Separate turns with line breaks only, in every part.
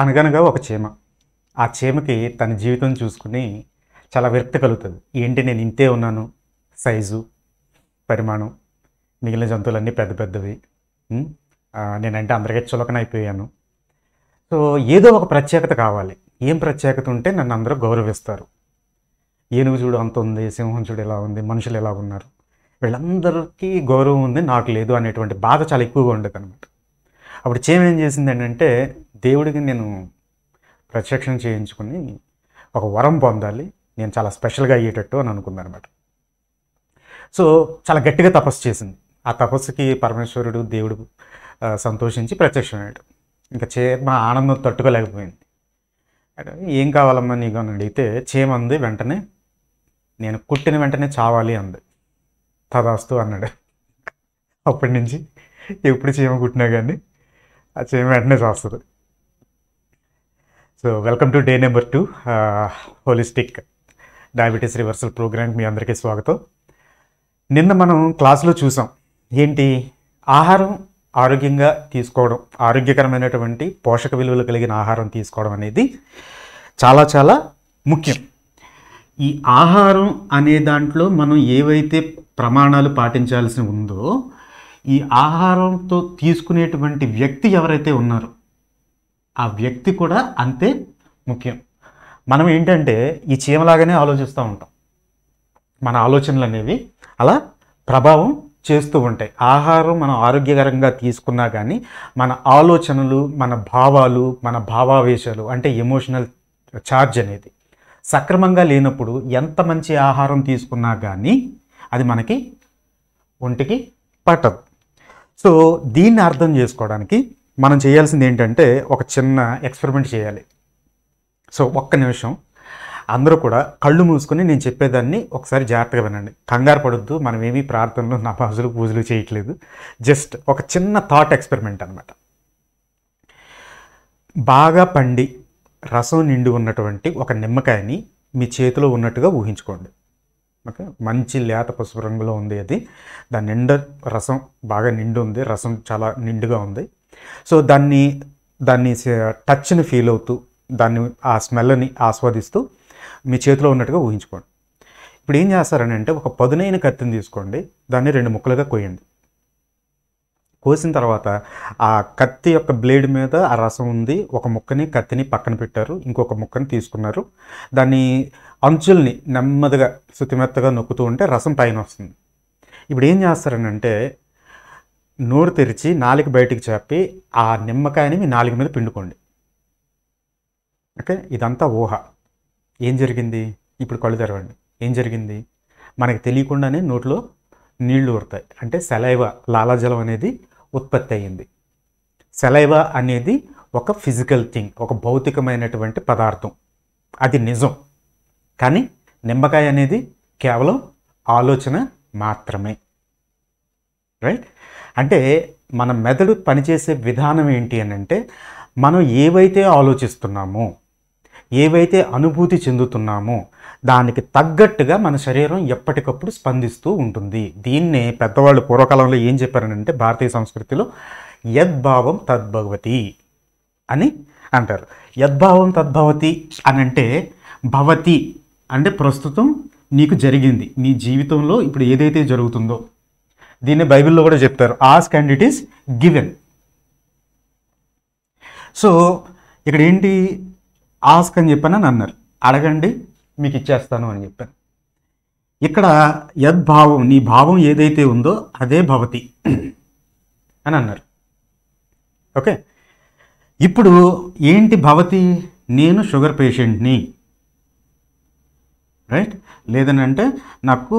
అనగనగా ఒక చీమ ఆ చీమకి తన జీవితం చూసుకుని చాలా విరక్తి కలుగుతుంది ఏంటి నేను ఇంతే ఉన్నాను సైజు పరిమాణం మిగిలిన జంతువులన్నీ పెద్ద పెద్దవి నేనంటే అందరికీ చులకన అయిపోయాను సో ఏదో ఒక ప్రత్యేకత కావాలి ఏం ప్రత్యేకత ఉంటే నన్ను అందరూ గౌరవిస్తారు ఏనుగు చూడు అంత ఉంది సింహం చూడు ఎలా ఉంది మనుషులు ఎలా ఉన్నారు వీళ్ళందరికీ గౌరవం ఉంది నాకు లేదు అనేటువంటి బాధ చాలా ఎక్కువగా ఉండేది అనమాట అప్పుడు చేమేం చేసింది ఏంటంటే దేవుడికి నేను ప్రత్యక్షం చేయించుకుని ఒక వరం పొందాలి నేను చాలా స్పెషల్గా అయ్యేటట్టు అని అనుకుంది అనమాట సో చాలా గట్టిగా తపస్సు చేసింది ఆ తపస్సుకి పరమేశ్వరుడు దేవుడు సంతోషించి ప్రత్యక్షమయ్యాడు ఇంకా మా ఆనందం తట్టుకోలేకపోయింది ఏం కావాలమ్మా నీకు అని అడిగితే చేమ అంది వెంటనే నేను కుట్టిన వెంటనే చావాలి అంది తదాస్తు అన్నాడు అప్పటి నుంచి ఎప్పుడు చీమ కుట్టినా కానీ ఆ చీమ వెంటనే చేస్తుంది so welcome to day number two holistic diabetes reversal ప్రోగ్రామ్కి మీ అందరికీ స్వాగతం నిన్న మనం క్లాసులో చూసాం ఏంటి ఆహారం ఆరోగ్యంగా తీసుకోవడం ఆరోగ్యకరమైనటువంటి పోషక విలువలు కలిగిన ఆహారం తీసుకోవడం అనేది చాలా చాలా ముఖ్యం ఈ ఆహారం అనే దాంట్లో మనం ఏవైతే ప్రమాణాలు పాటించాల్సి ఉందో ఈ ఆహారంతో తీసుకునేటువంటి వ్యక్తి ఎవరైతే ఉన్నారో ఆ వ్యక్తి కూడా అంతే ముఖ్యం మనం ఏంటంటే ఈ చీమలాగానే ఆలోచిస్తూ ఉంటాం మన ఆలోచనలు అనేవి అలా ప్రభావం చేస్తూ ఉంటాయి ఆహారం మనం ఆరోగ్యకరంగా తీసుకున్నా కానీ మన ఆలోచనలు మన భావాలు మన భావావేశాలు అంటే ఎమోషనల్ ఛార్జ్ అనేది సక్రమంగా లేనప్పుడు ఎంత మంచి ఆహారం తీసుకున్నా కానీ అది మనకి ఒంటికి పట్టదు సో దీన్ని అర్థం చేసుకోవడానికి మనం చేయాల్సింది ఏంటంటే ఒక చిన్న ఎక్స్పెరిమెంట్ చేయాలి సో ఒక్క నిమిషం అందరూ కూడా కళ్ళు మూసుకొని నేను చెప్పేదాన్ని ఒకసారి జాగ్రత్తగా వినండి కంగారు పడొద్దు మనం ఏమీ ప్రార్థనలు నమాజులు పూజలు చేయట్లేదు జస్ట్ ఒక చిన్న థాట్ ఎక్స్పెరిమెంట్ అనమాట బాగా పండి రసం నిండి ఉన్నటువంటి ఒక నిమ్మకాయని మీ చేతిలో ఉన్నట్టుగా ఊహించుకోండి ఓకే మంచి లేత పసుపు రంగులో ఉంది అది దాని నిండా రసం బాగా నిండు ఉంది రసం చాలా నిండుగా ఉంది సో దాన్ని దాన్ని టచ్ని ఫీల్ అవుతూ దాన్ని ఆ స్మెల్ని ఆస్వాదిస్తూ మీ చేతిలో ఉన్నట్టుగా ఊహించుకోండి ఇప్పుడు ఏం చేస్తారని అంటే ఒక పదునైన కత్తిని తీసుకోండి దాన్ని రెండు ముక్కలుగా కోయండి కోసిన తర్వాత ఆ కత్తి యొక్క బ్లేడ్ మీద ఆ రసం ఉంది ఒక ముక్కని కత్తిని పక్కన పెట్టారు ఇంకొక ముక్కని తీసుకున్నారు దాన్ని అంచుల్ని నెమ్మదిగా శుతిమెత్తగా నొక్కుతూ ఉంటే రసం పైన వస్తుంది ఇప్పుడు ఏం చేస్తారనంటే నోరు తెరిచి నాలుగు బయటికి చెప్పి ఆ నిమ్మకాయని మీ నాలుగు మీద పిండుకోండి ఓకే ఇదంతా ఊహ ఏం జరిగింది ఇప్పుడు కళ్ళు తెరవండి ఏం జరిగింది మనకి తెలియకుండానే నోట్లో నీళ్లు ఊరుతాయి అంటే సెలైవ లాలాజలం అనేది ఉత్పత్తి అయ్యింది సెలైవ అనేది ఒక ఫిజికల్ థింగ్ ఒక భౌతికమైనటువంటి పదార్థం అది నిజం కానీ నిమ్మకాయ అనేది కేవలం ఆలోచన మాత్రమే రైట్ అంటే మన మెదడు పనిచేసే విధానం ఏంటి అని అంటే మనం ఏవైతే ఆలోచిస్తున్నామో ఏవైతే అనుభూతి చెందుతున్నామో దానికి తగ్గట్టుగా మన శరీరం ఎప్పటికప్పుడు స్పందిస్తూ ఉంటుంది దీన్నే పెద్దవాళ్ళు పూర్వకాలంలో ఏం చెప్పారనంటే భారతీయ సంస్కృతిలో యద్భావం తద్భగవతి అని అంటారు యద్భావం తద్భవతి అని అంటే భవతి అంటే ప్రస్తుతం నీకు జరిగింది నీ జీవితంలో ఇప్పుడు ఏదైతే జరుగుతుందో దీన్ని బైబిల్లో కూడా చెప్తారు ask and it is given so ఇక్కడ ఏంటి ఆస్క్ అని అని అన్నారు అడగండి మీకు ఇచ్చేస్తాను అని చెప్పాను ఇక్కడ యద్భావం నీ భావం ఏదైతే ఉందో అదే భవతి అని అన్నారు ఓకే ఇప్పుడు ఏంటి భవతి నేను షుగర్ పేషెంట్ని రైట్ లేదనంటే నాకు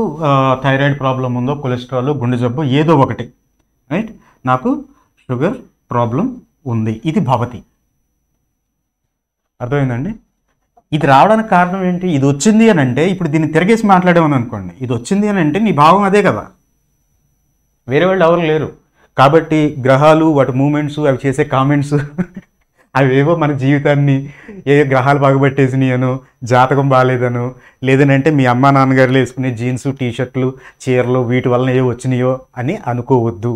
థైరాయిడ్ ప్రాబ్లం ఉందో కొలెస్ట్రాల్ గుండె జబ్బు ఏదో ఒకటి రైట్ నాకు షుగర్ ప్రాబ్లం ఉంది ఇది భవతి అర్థమైందండి ఇది రావడానికి కారణం ఏంటి ఇది వచ్చింది అని అంటే ఇప్పుడు దీన్ని తిరగేసి మాట్లాడేమని అనుకోండి ఇది వచ్చింది అని అంటే నీ భావం అదే కదా వేరే వాళ్ళు ఎవరు లేరు కాబట్టి గ్రహాలు వాటి మూమెంట్స్ అవి చేసే కామెంట్స్ అవేవో మన జీవితాన్ని ఏ గ్రహాలు బాగుపెట్టేసినాయను జాతకం బాగాలేదను లేదనంటే మీ అమ్మ నాన్నగారు వేసుకునే జీన్స్ టీషర్ట్లు చీరలు వీటి వలన ఏ వచ్చినాయో అని అనుకోవద్దు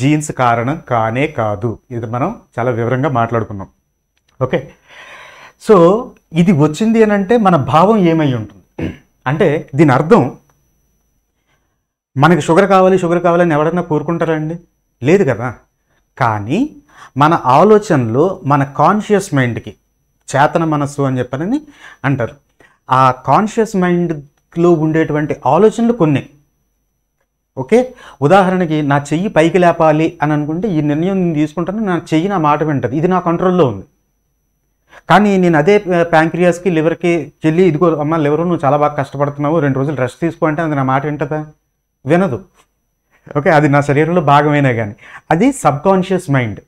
జీన్స్ కారణం కానే కాదు ఇది మనం చాలా వివరంగా మాట్లాడుకున్నాం ఓకే సో ఇది వచ్చింది అని అంటే మన భావం ఏమై ఉంటుంది అంటే దీని అర్థం మనకి షుగర్ కావాలి షుగర్ కావాలని ఎవరైనా కోరుకుంటారండి లేదు కదా కానీ మన ఆలోచనలు మన కాన్షియస్ మైండ్కి చేతన మనస్సు అని చెప్పనని అంటారు ఆ కాన్షియస్ మైండ్లో ఉండేటువంటి ఆలోచనలు కొన్ని ఓకే ఉదాహరణకి నా చెయ్యి పైకి లేపాలి అని అనుకుంటే ఈ నిర్ణయం నేను తీసుకుంటాను నా చెయ్యి నా మాట వింటుంది ఇది నా కంట్రోల్లో ఉంది కానీ నేను అదే ప్యాంక్రియాస్కి లివర్కి వెళ్ళి ఇదిగో అమ్మ లివర్ నువ్వు చాలా బాగా కష్టపడుతున్నావు రెండు రోజులు రెస్ట్ తీసుకో అంటే అది నా మాట వింటుందా వినదు ఓకే అది నా శరీరంలో భాగమైనా కానీ అది సబ్కాన్షియస్ మైండ్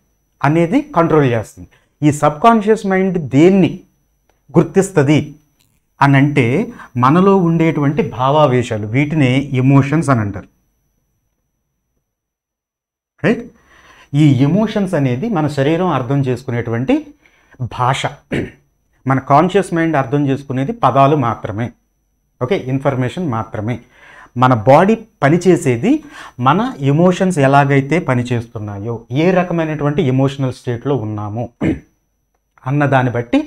అనేది కంట్రోల్ చేస్తుంది ఈ సబ్ కాన్షియస్ మైండ్ దేన్ని గుర్తిస్తుంది అని అంటే మనలో ఉండేటువంటి భావావేశాలు వీటినే ఎమోషన్స్ అని అంటారు రైట్ ఈ ఎమోషన్స్ అనేది మన శరీరం అర్థం చేసుకునేటువంటి భాష మన కాన్షియస్ మైండ్ అర్థం చేసుకునేది పదాలు మాత్రమే ఓకే ఇన్ఫర్మేషన్ మాత్రమే మన బాడీ పనిచేసేది మన ఎమోషన్స్ ఎలాగైతే పనిచేస్తున్నాయో ఏ రకమైనటువంటి ఎమోషనల్ స్టేట్లో ఉన్నాము అన్న దాన్ని బట్టి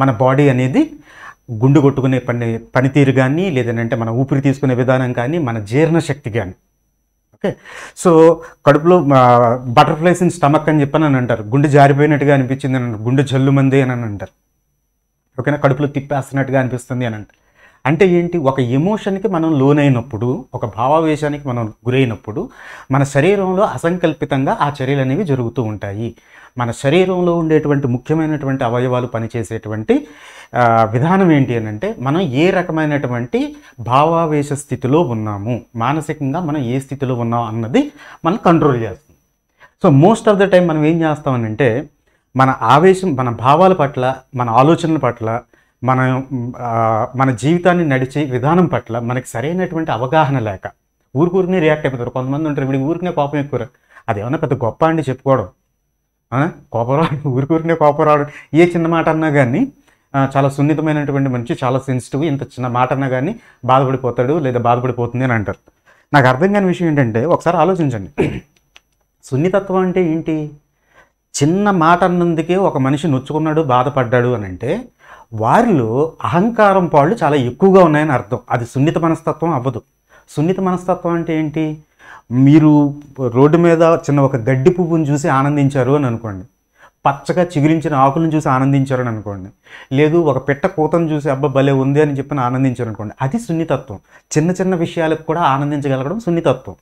మన బాడీ అనేది గుండు కొట్టుకునే పని పనితీరు కానీ లేదంటే మన ఊపిరి తీసుకునే విధానం కానీ మన జీర్ణశక్తి కానీ ఓకే సో కడుపులో బటర్ఫ్లైస్ ఇన్ స్టమక్ అని చెప్పని అని అంటారు గుండె జారిపోయినట్టుగా అనిపించింది అని అంటారు గుండె అని అని అంటారు ఓకేనా కడుపులో తిప్పేస్తున్నట్టుగా అనిపిస్తుంది అని అంటారు అంటే ఏంటి ఒక ఎమోషన్కి మనం లోనైనప్పుడు ఒక భావావేశానికి మనం గురైనప్పుడు మన శరీరంలో అసంకల్పితంగా ఆ చర్యలు అనేవి జరుగుతూ ఉంటాయి మన శరీరంలో ఉండేటువంటి ముఖ్యమైనటువంటి అవయవాలు పనిచేసేటువంటి విధానం ఏంటి అని అంటే మనం ఏ రకమైనటువంటి భావావేశ స్థితిలో ఉన్నాము మానసికంగా మనం ఏ స్థితిలో ఉన్నాం అన్నది మనం కంట్రోల్ చేస్తుంది so most of the time మనం ఏం చేస్తామనంటే మన ఆవేశం మన భావాల పట్ల మన ఆలోచనల పట్ల మన మన జీవితాన్ని నడిచే విధానం పట్ల మనకి సరైనటువంటి అవగాహన లేక ఊరికూరిని రియాక్ట్ అయిపోతారు కొంతమంది ఉంటారు వీడి ఊరికనే కోపం ఎక్కువ ఏమన్నా పెద్ద గొప్ప అండి చెప్పుకోవడం కోపరాడు రావడం ఊరికూరినే కోపం రావడం ఏ చిన్న మాట అన్నా కానీ చాలా సున్నితమైనటువంటి మనిషి చాలా సెన్సిటివ్ ఇంత చిన్న మాట అన్నా కానీ బాధపడిపోతాడు లేదా బాధపడిపోతుంది అని అంటారు నాకు అర్థం కాని విషయం ఏంటంటే ఒకసారి ఆలోచించండి సున్నితత్వం అంటే ఏంటి చిన్న మాట అన్నందుకే ఒక మనిషి నొచ్చుకున్నాడు బాధపడ్డాడు అని అంటే వారిలో అహంకారం పాళ్ళు చాలా ఎక్కువగా ఉన్నాయని అర్థం అది సున్నిత మనస్తత్వం అవ్వదు సున్నిత మనస్తత్వం అంటే ఏంటి మీరు రోడ్డు మీద చిన్న ఒక గడ్డి పువ్వును చూసి ఆనందించారు అని అనుకోండి పచ్చగా చిగురించిన ఆకులను చూసి ఆనందించారు అని అనుకోండి లేదు ఒక పిట్ట కూతను చూసి అబ్బా భలే ఉంది అని చెప్పి ఆనందించారు అనుకోండి అది సున్నితత్వం చిన్న చిన్న విషయాలకు కూడా ఆనందించగలగడం సున్నితత్వం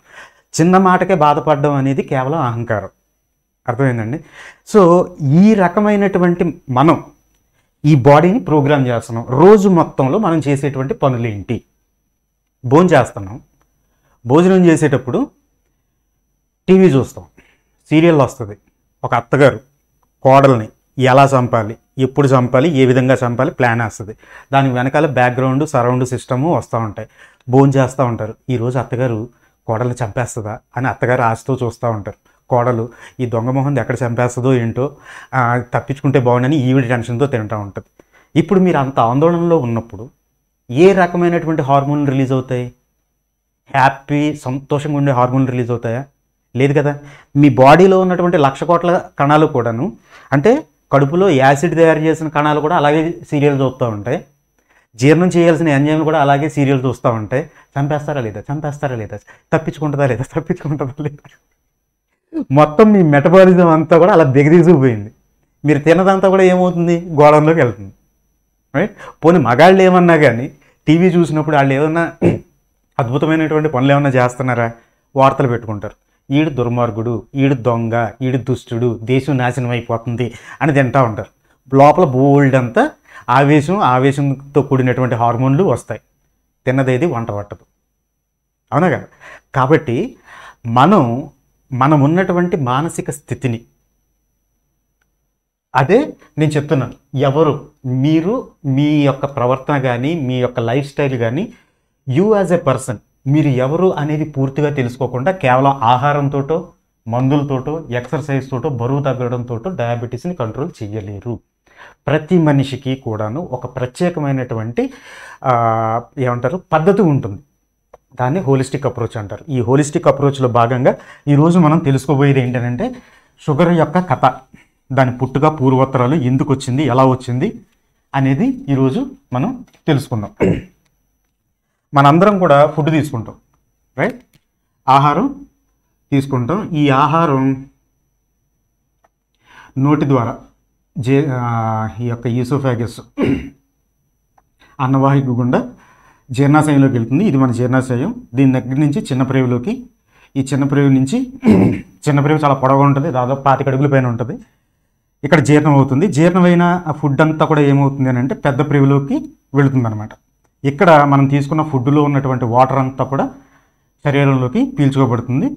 చిన్న మాటకే బాధపడడం అనేది కేవలం అహంకారం అర్థమైందండి సో ఈ రకమైనటువంటి మనం ఈ బాడీని ప్రోగ్రామ్ చేస్తున్నాం రోజు మొత్తంలో మనం చేసేటువంటి పనులు ఏంటి భోజనం చేస్తున్నాం భోజనం చేసేటప్పుడు టీవీ చూస్తాం సీరియల్ వస్తుంది ఒక అత్తగారు కోడల్ని ఎలా చంపాలి ఎప్పుడు చంపాలి ఏ విధంగా చంపాలి ప్లాన్ వస్తుంది దాని వెనకాల బ్యాక్గ్రౌండ్ సరౌండ్ సిస్టము వస్తూ ఉంటాయి భోజనం చేస్తూ ఉంటారు ఈరోజు అత్తగారు కోడల్ని చంపేస్తుందా అని అత్తగారు ఆశతో చూస్తూ ఉంటారు కోడలు ఈ దొంగ మొహంది ఎక్కడ చంపేస్తుందో ఏంటో తప్పించుకుంటే బాగుండని ఈవిడ టెన్షన్తో తింటూ ఉంటుంది ఇప్పుడు మీరు అంత ఆందోళనలో ఉన్నప్పుడు ఏ రకమైనటువంటి హార్మోన్లు రిలీజ్ అవుతాయి హ్యాపీ సంతోషంగా ఉండే హార్మోన్లు రిలీజ్ అవుతాయా లేదు కదా మీ బాడీలో ఉన్నటువంటి లక్ష కోట్ల కణాలు కూడాను అంటే కడుపులో యాసిడ్ తయారు చేసిన కణాలు కూడా అలాగే సీరియల్ చూస్తూ ఉంటాయి జీర్ణం చేయాల్సిన ఎంజైమ్లు కూడా అలాగే సీరియల్ చూస్తూ ఉంటాయి చంపేస్తారా లేదా చంపేస్తారా లేదా తప్పించుకుంటుందా లేదా తప్పించుకుంటుందా లేదా మొత్తం మీ మెటబాలిజం అంతా కూడా అలా దిగదిగిపోయింది మీరు తినదంతా కూడా ఏమవుతుంది గోడంలోకి వెళ్తుంది రైట్ పోనీ మగాళ్ళు ఏమన్నా కానీ టీవీ చూసినప్పుడు వాళ్ళు ఏమన్నా అద్భుతమైనటువంటి పనులు ఏమన్నా చేస్తున్నారా వార్తలు పెట్టుకుంటారు ఈడు దుర్మార్గుడు ఈడు దొంగ ఈడు దుష్టుడు దేశం నాశనం అయిపోతుంది అని తింటూ ఉంటారు లోపల బోల్డ్ అంతా ఆవేశం ఆవేశంతో కూడినటువంటి హార్మోన్లు వస్తాయి తిన్నదేది వంట పట్టదు అవునా కదా కాబట్టి మనం మనం ఉన్నటువంటి మానసిక స్థితిని అదే నేను చెప్తున్నాను ఎవరు మీరు మీ యొక్క ప్రవర్తన కానీ మీ యొక్క లైఫ్ స్టైల్ కానీ యూ యాజ్ ఎ పర్సన్ మీరు ఎవరు అనేది పూర్తిగా తెలుసుకోకుండా కేవలం ఆహారంతోటో మందులతోటో ఎక్సర్సైజ్ తోటో బరువు తగ్గడంతో డయాబెటీస్ని కంట్రోల్ చేయలేరు ప్రతి మనిషికి కూడాను ఒక ప్రత్యేకమైనటువంటి ఏమంటారు పద్ధతి ఉంటుంది దాన్ని హోలిస్టిక్ అప్రోచ్ అంటారు ఈ హోలిస్టిక్ అప్రోచ్లో భాగంగా ఈరోజు మనం తెలుసుకోబోయేది ఏంటంటే షుగర్ యొక్క కథ దాని పుట్టుక పూర్వోత్తరాలు ఎందుకు వచ్చింది ఎలా వచ్చింది అనేది ఈరోజు మనం తెలుసుకుందాం మనందరం కూడా ఫుడ్ తీసుకుంటాం రైట్ ఆహారం తీసుకుంటాం ఈ ఆహారం నోటి ద్వారా జే ఈ యొక్క ఈసోఫాగస్ అన్నవాహిక గుండా జీర్ణాశయంలోకి వెళ్తుంది ఇది మన జీర్ణాశయం దీని దగ్గర నుంచి చిన్నప్రేవిలోకి ఈ ప్రేవు నుంచి చిన్నప్రేవి చాలా పొడవుగా ఉంటుంది దాదాపు పాతిక అడుగుల పైన ఉంటుంది ఇక్కడ జీర్ణం అవుతుంది జీర్ణమైన ఆ ఫుడ్ అంతా కూడా ఏమవుతుంది అని అంటే పెద్ద ప్రేవిలోకి వెళుతుంది అనమాట ఇక్కడ మనం తీసుకున్న ఫుడ్లో ఉన్నటువంటి వాటర్ అంతా కూడా శరీరంలోకి పీల్చుకోబడుతుంది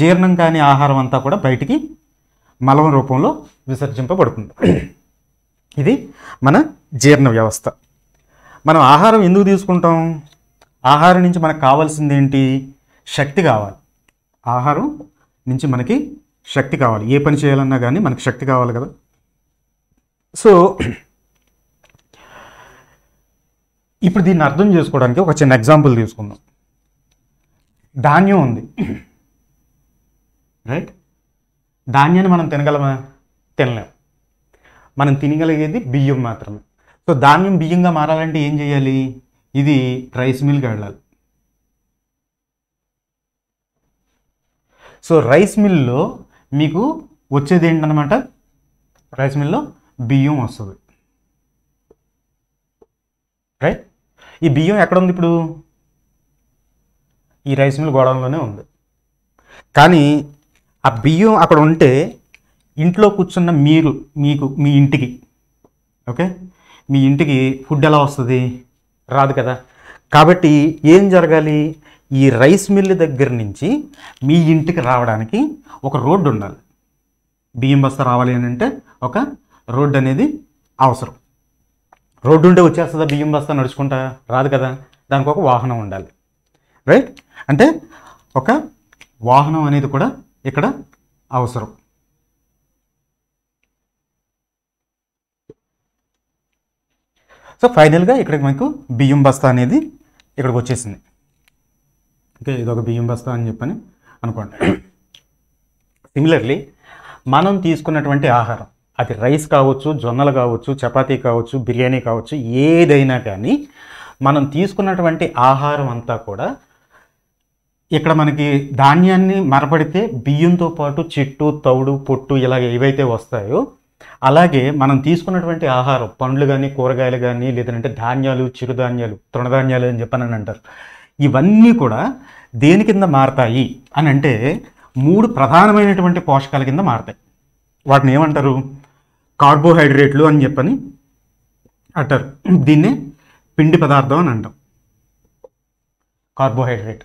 జీర్ణం కాని ఆహారం అంతా కూడా బయటికి మలం రూపంలో విసర్జింపబడుతుంది ఇది మన జీర్ణ వ్యవస్థ మనం ఆహారం ఎందుకు తీసుకుంటాం ఆహారం నుంచి మనకు కావాల్సింది ఏంటి శక్తి కావాలి ఆహారం నుంచి మనకి శక్తి కావాలి ఏ పని చేయాలన్నా కానీ మనకి శక్తి కావాలి కదా సో ఇప్పుడు దీన్ని అర్థం చేసుకోవడానికి ఒక చిన్న ఎగ్జాంపుల్ తీసుకుందాం ధాన్యం ఉంది రైట్ ధాన్యాన్ని మనం తినగలమా తినలేం మనం తినగలిగేది బియ్యం మాత్రమే సో ధాన్యం బియ్యంగా మారాలంటే ఏం చేయాలి ఇది రైస్ మిల్కి వెళ్ళాలి సో రైస్ మిల్లో మీకు వచ్చేది ఏంటనమాట రైస్ మిల్లో బియ్యం వస్తుంది రైట్ ఈ బియ్యం ఎక్కడ ఉంది ఇప్పుడు ఈ రైస్ మిల్ గోడంలోనే ఉంది కానీ ఆ బియ్యం అక్కడ ఉంటే ఇంట్లో కూర్చున్న మీరు మీకు మీ ఇంటికి ఓకే మీ ఇంటికి ఫుడ్ ఎలా వస్తుంది రాదు కదా కాబట్టి ఏం జరగాలి ఈ రైస్ మిల్ దగ్గర నుంచి మీ ఇంటికి రావడానికి ఒక రోడ్డు ఉండాలి బియ్యం బస్తా రావాలి అని అంటే ఒక రోడ్డు అనేది అవసరం రోడ్డు ఉంటే వచ్చేస్తుందా బియ్యం బస్తా నడుచుకుంటా రాదు కదా దానికి ఒక వాహనం ఉండాలి రైట్ అంటే ఒక వాహనం అనేది కూడా ఇక్కడ అవసరం సో ఫైనల్గా ఇక్కడ మీకు బియ్యం బస్తా అనేది ఇక్కడికి వచ్చేసింది ఓకే ఒక బియ్యం బస్తా అని చెప్పని అనుకోండి సిమిలర్లీ మనం తీసుకున్నటువంటి ఆహారం అది రైస్ కావచ్చు జొన్నలు కావచ్చు చపాతీ కావచ్చు బిర్యానీ కావచ్చు ఏదైనా కానీ మనం తీసుకున్నటువంటి ఆహారం అంతా కూడా ఇక్కడ మనకి ధాన్యాన్ని మరపడితే బియ్యంతో పాటు చెట్టు తౌడు పొట్టు ఇలా ఏవైతే వస్తాయో అలాగే మనం తీసుకున్నటువంటి ఆహారం పండ్లు కానీ కూరగాయలు కానీ లేదంటే ధాన్యాలు చిరుధాన్యాలు తృణధాన్యాలు అని చెప్పని అంటారు ఇవన్నీ కూడా దేని కింద మారతాయి అని అంటే మూడు ప్రధానమైనటువంటి పోషకాల కింద మారతాయి వాటిని ఏమంటారు కార్బోహైడ్రేట్లు అని చెప్పని అంటారు దీన్నే పిండి పదార్థం అని అంటాం కార్బోహైడ్రేట్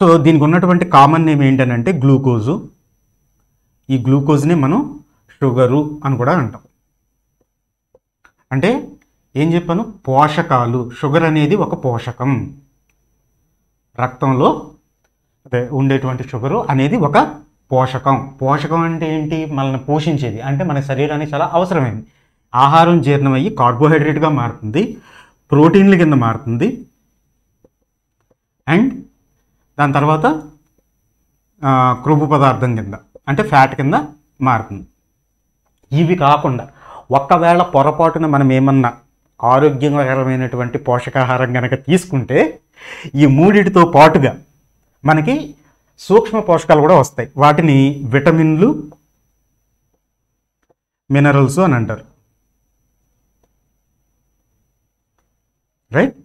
సో దీనికి ఉన్నటువంటి కామన్ నేమ్ ఏంటనంటే గ్లూకోజు ఈ గ్లూకోజ్ని మనం షుగరు అని కూడా అంటాం అంటే ఏం చెప్పాను పోషకాలు షుగర్ అనేది ఒక పోషకం రక్తంలో అదే ఉండేటువంటి షుగరు అనేది ఒక పోషకం పోషకం అంటే ఏంటి మనల్ని పోషించేది అంటే మన శరీరానికి చాలా అవసరమైంది ఆహారం జీర్ణమయ్యి కార్బోహైడ్రేట్గా మారుతుంది ప్రోటీన్ల కింద మారుతుంది అండ్ దాని తర్వాత క్రొవ్వు పదార్థం కింద అంటే ఫ్యాట్ కింద మారుతుంది ఇవి కాకుండా ఒక్కవేళ పొరపాటున మనం ఏమన్నా ఆరోగ్యకరమైనటువంటి పోషకాహారం కనుక తీసుకుంటే ఈ మూడిటితో పాటుగా మనకి సూక్ష్మ పోషకాలు కూడా వస్తాయి వాటిని విటమిన్లు మినరల్స్ అని అంటారు రైట్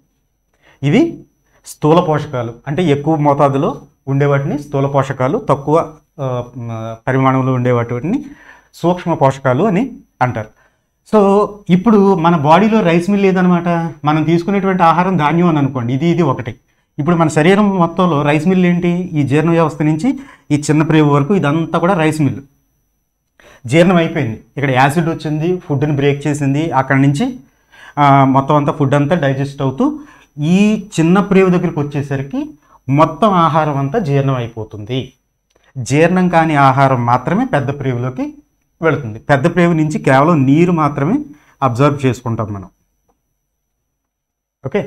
ఇవి స్థూల పోషకాలు అంటే ఎక్కువ మోతాదులో ఉండేవాటిని స్థూల పోషకాలు తక్కువ పరిమాణంలో ఉండేవాటిని సూక్ష్మ పోషకాలు అని అంటారు సో ఇప్పుడు మన బాడీలో రైస్ మిల్ లేదనమాట మనం తీసుకునేటువంటి ఆహారం ధాన్యం అని అనుకోండి ఇది ఇది ఒకటి ఇప్పుడు మన శరీరం మొత్తంలో రైస్ మిల్ ఏంటి ఈ జీర్ణ వ్యవస్థ నుంచి ఈ చిన్న ప్రేవు వరకు ఇదంతా కూడా రైస్ మిల్ జీర్ణం అయిపోయింది ఇక్కడ యాసిడ్ వచ్చింది ఫుడ్ని బ్రేక్ చేసింది అక్కడ నుంచి మొత్తం అంతా ఫుడ్ అంతా డైజెస్ట్ అవుతూ ఈ చిన్న ప్రేవు దగ్గరికి వచ్చేసరికి మొత్తం ఆహారం అంతా జీర్ణం అయిపోతుంది జీర్ణం కాని ఆహారం మాత్రమే పెద్ద ప్రేవులోకి వెళుతుంది పెద్ద ప్రేవు నుంచి కేవలం నీరు మాత్రమే అబ్జర్వ్ చేసుకుంటాం మనం ఓకే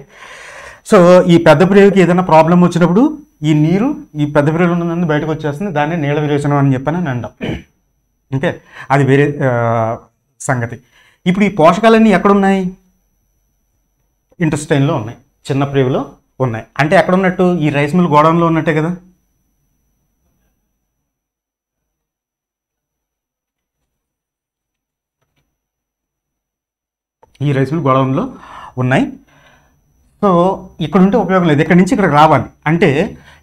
సో ఈ పెద్ద ప్రేవుకి ఏదైనా ప్రాబ్లం వచ్చినప్పుడు ఈ నీరు ఈ పెద్ద ప్రేవులు ఉన్నందు బయటకు వచ్చేస్తుంది దాన్ని నీళ్ళ విరేచనం అని చెప్పని అని అండం ఓకే అది వేరే సంగతి ఇప్పుడు ఈ పోషకాలన్నీ ఎక్కడున్నాయి ఇంటర్స్టైన్లో ఉన్నాయి చిన్న ప్రేవులో ఉన్నాయి అంటే ఎక్కడ ఉన్నట్టు ఈ రైస్ మిల్ గోడౌన్లో ఉన్నట్టే కదా ఈ రైస్ మిల్ గోడౌన్లో ఉన్నాయి సో ఇక్కడ ఉంటే ఉపయోగం లేదు ఇక్కడ నుంచి ఇక్కడికి రావాలి అంటే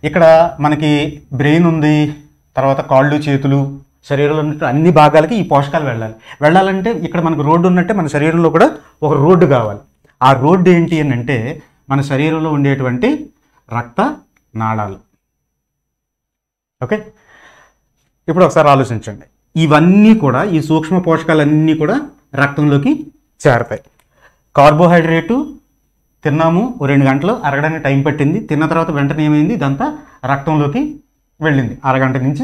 ఇక్కడ మనకి బ్రెయిన్ ఉంది తర్వాత కాళ్ళు చేతులు శరీరంలో ఉన్న అన్ని భాగాలకి ఈ పోషకాలు వెళ్ళాలి వెళ్ళాలంటే ఇక్కడ మనకు రోడ్డు ఉన్నట్టే మన శరీరంలో కూడా ఒక రోడ్డు కావాలి ఆ రోడ్డు ఏంటి అని అంటే మన శరీరంలో ఉండేటువంటి రక్త నాళాలు ఓకే ఇప్పుడు ఒకసారి ఆలోచించండి ఇవన్నీ కూడా ఈ సూక్ష్మ పోషకాలన్నీ కూడా రక్తంలోకి చేరతాయి కార్బోహైడ్రేటు తిన్నాము రెండు గంటలు అరగడానికి టైం పట్టింది తిన్న తర్వాత వెంటనే ఏమైంది ఇదంతా రక్తంలోకి వెళ్ళింది అరగంట నుంచి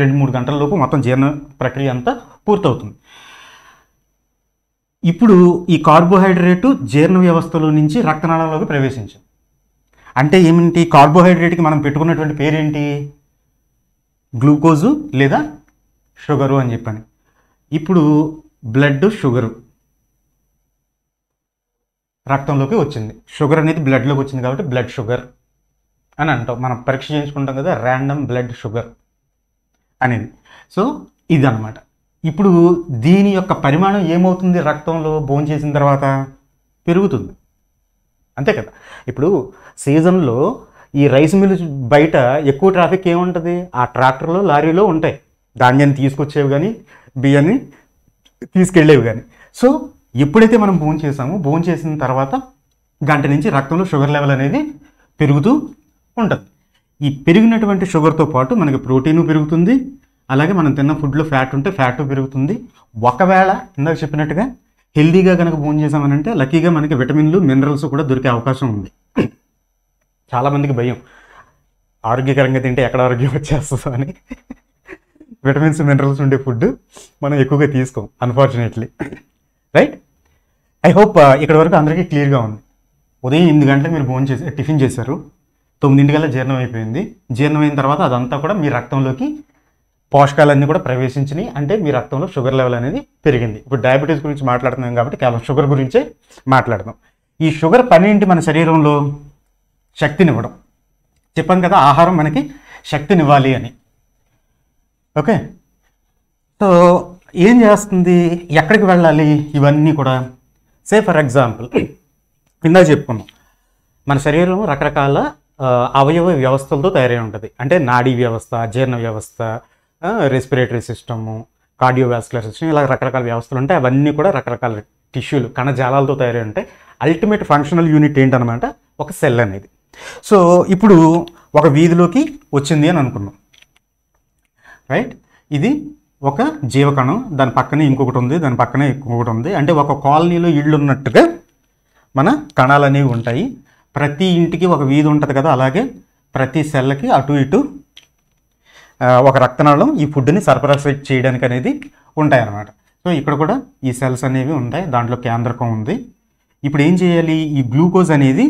రెండు మూడు గంటల లోపు మొత్తం జీర్ణ ప్రక్రియ అంతా పూర్తవుతుంది ఇప్పుడు ఈ కార్బోహైడ్రేటు జీర్ణ వ్యవస్థలో నుంచి రక్తనాళంలోకి ప్రవేశించింది అంటే ఏమిటి కార్బోహైడ్రేట్కి మనం పెట్టుకున్నటువంటి పేరేంటి గ్లూకోజు లేదా షుగరు అని చెప్పాను ఇప్పుడు బ్లడ్ షుగరు రక్తంలోకి వచ్చింది షుగర్ అనేది బ్లడ్లోకి వచ్చింది కాబట్టి బ్లడ్ షుగర్ అని అంటాం మనం పరీక్ష చేయించుకుంటాం కదా ర్యాండమ్ బ్లడ్ షుగర్ అనేది సో ఇది అనమాట ఇప్పుడు దీని యొక్క పరిమాణం ఏమవుతుంది రక్తంలో భోజనం చేసిన తర్వాత పెరుగుతుంది అంతే కదా ఇప్పుడు సీజన్లో ఈ రైస్ మిల్ బయట ఎక్కువ ట్రాఫిక్ ఏముంటుంది ఆ ట్రాక్టర్లో లారీలో ఉంటాయి ధాన్యాన్ని తీసుకొచ్చేవి కానీ బియ్యాన్ని తీసుకెళ్ళేవి కానీ సో ఎప్పుడైతే మనం భోజనం చేసామో భోజనం చేసిన తర్వాత గంట నుంచి రక్తంలో షుగర్ లెవెల్ అనేది పెరుగుతూ ఉంటుంది ఈ పెరిగినటువంటి షుగర్తో పాటు మనకి ప్రోటీను పెరుగుతుంది అలాగే మనం తిన్న ఫుడ్లో ఫ్యాట్ ఉంటే ఫ్యాట్ పెరుగుతుంది ఒకవేళ ఇందాక చెప్పినట్టుగా హెల్దీగా కనుక భోజనం చేసామనంటే లక్కీగా మనకి విటమిన్లు మినరల్స్ కూడా దొరికే అవకాశం ఉంది చాలామందికి భయం ఆరోగ్యకరంగా తింటే ఎక్కడ ఆరోగ్యం వచ్చేస్తుందో అని విటమిన్స్ మినరల్స్ ఉండే ఫుడ్ మనం ఎక్కువగా తీసుకోం అన్ఫార్చునేట్లీ రైట్ ఐ హోప్ ఇక్కడ వరకు అందరికీ క్లియర్గా ఉంది ఉదయం ఎనిమిది గంటలకు మీరు భోజనం చేసి టిఫిన్ చేశారు తొమ్మిదింటికల్లా జీర్ణం అయిపోయింది జీర్ణం అయిన తర్వాత అదంతా కూడా మీ రక్తంలోకి పోషకాలన్నీ కూడా ప్రవేశించినాయి అంటే మీ రక్తంలో షుగర్ లెవెల్ అనేది పెరిగింది ఇప్పుడు డయాబెటీస్ గురించి మాట్లాడుతున్నాం కాబట్టి కేవలం షుగర్ గురించే మాట్లాడదాం ఈ షుగర్ పని ఏంటి మన శరీరంలో శక్తినివ్వడం చెప్పాను కదా ఆహారం మనకి శక్తినివ్వాలి అని ఓకే సో ఏం చేస్తుంది ఎక్కడికి వెళ్ళాలి ఇవన్నీ కూడా సే ఫర్ ఎగ్జాంపుల్ కింద చెప్పుకున్నాం మన శరీరం రకరకాల అవయవ వ్యవస్థలతో తయారై ఉంటుంది అంటే నాడీ వ్యవస్థ జీర్ణ వ్యవస్థ రెస్పిరేటరీ సిస్టము కార్డియోవాస్కులర్ సిస్టమ్ ఇలా రకరకాల వ్యవస్థలు ఉంటాయి అవన్నీ కూడా రకరకాల టిష్యూలు కణజాలాలతో తయారై ఉంటాయి అల్టిమేట్ ఫంక్షనల్ యూనిట్ ఏంటనమాట ఒక సెల్ అనేది సో ఇప్పుడు ఒక వీధిలోకి వచ్చింది అని అనుకున్నాం రైట్ ఇది ఒక జీవకణం దాని పక్కనే ఇంకొకటి ఉంది దాని పక్కనే ఇంకొకటి ఉంది అంటే ఒక కాలనీలో ఇళ్ళు ఉన్నట్టుగా మన కణాలు అనేవి ఉంటాయి ప్రతి ఇంటికి ఒక వీధి ఉంటుంది కదా అలాగే ప్రతి సెల్కి అటు ఇటు ఒక రక్తనాళం ఈ ఫుడ్ని సరఫరా చేయడానికి అనేది ఉంటాయి అన్నమాట సో ఇక్కడ కూడా ఈ సెల్స్ అనేవి ఉంటాయి దాంట్లో కేంద్రకం ఉంది ఇప్పుడు ఏం చేయాలి ఈ గ్లూకోజ్ అనేది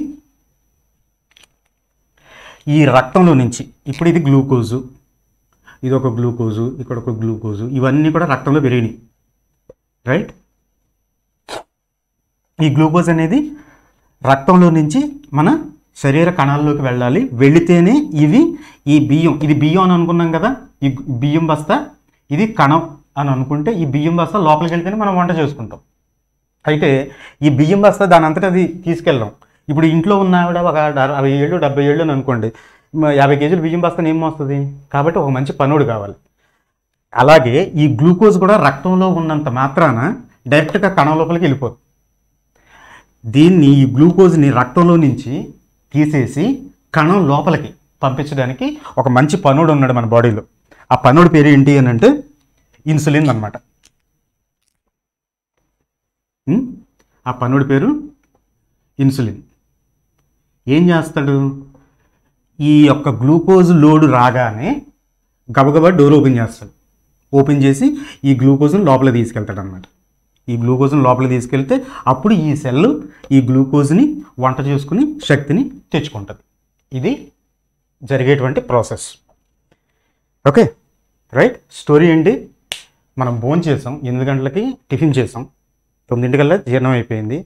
ఈ రక్తంలో నుంచి ఇప్పుడు ఇది గ్లూకోజు ఇది ఒక గ్లూకోజు ఇక్కడ ఒక గ్లూకోజు ఇవన్నీ కూడా రక్తంలో పెరిగినాయి రైట్ ఈ గ్లూకోజ్ అనేది రక్తంలో నుంచి మన శరీర కణాల్లోకి వెళ్ళాలి వెళితేనే ఇవి ఈ బియ్యం ఇది బియ్యం అని అనుకున్నాం కదా ఈ బియ్యం బస్తా ఇది కణం అని అనుకుంటే ఈ బియ్యం బస్తా లోపలికి వెళ్తేనే మనం వంట చేసుకుంటాం అయితే ఈ బియ్యం బస్తా దాని అంతటా అది తీసుకెళ్ళాం ఇప్పుడు ఇంట్లో ఉన్న ఆవిడ ఒక అరవై ఏళ్ళు డెబ్బై ఏళ్ళు అని అనుకోండి యాభై కేజీలు బియ్యం బస్తాను ఏం మోస్తుంది కాబట్టి ఒక మంచి పనుడు కావాలి అలాగే ఈ గ్లూకోజ్ కూడా రక్తంలో ఉన్నంత మాత్రాన డైరెక్ట్గా కణం లోపలికి వెళ్ళిపోతుంది దీన్ని ఈ గ్లూకోజ్ని రక్తంలో నుంచి తీసేసి కణం లోపలికి పంపించడానికి ఒక మంచి పనుడు ఉన్నాడు మన బాడీలో ఆ పనుడు పేరు ఏంటి అని అంటే ఇన్సులిన్ అనమాట ఆ పనుడి పేరు ఇన్సులిన్ ఏం చేస్తాడు ఈ యొక్క గ్లూకోజ్ లోడ్ రాగానే గబగబా డోర్ ఓపెన్ చేస్తాడు ఓపెన్ చేసి ఈ గ్లూకోజ్ను లోపల తీసుకెళ్తాడు అనమాట ఈ గ్లూకోజ్ను లోపల తీసుకెళ్తే అప్పుడు ఈ సెల్ ఈ గ్లూకోజ్ని వంట చేసుకుని శక్తిని తెచ్చుకుంటుంది ఇది జరిగేటువంటి ప్రాసెస్ ఓకే రైట్ స్టోరీ ఏంటి మనం భోజనం చేసాం ఎనిమిది గంటలకి టిఫిన్ చేసాం తొమ్మిదింటికల్లా జీర్ణం అయిపోయింది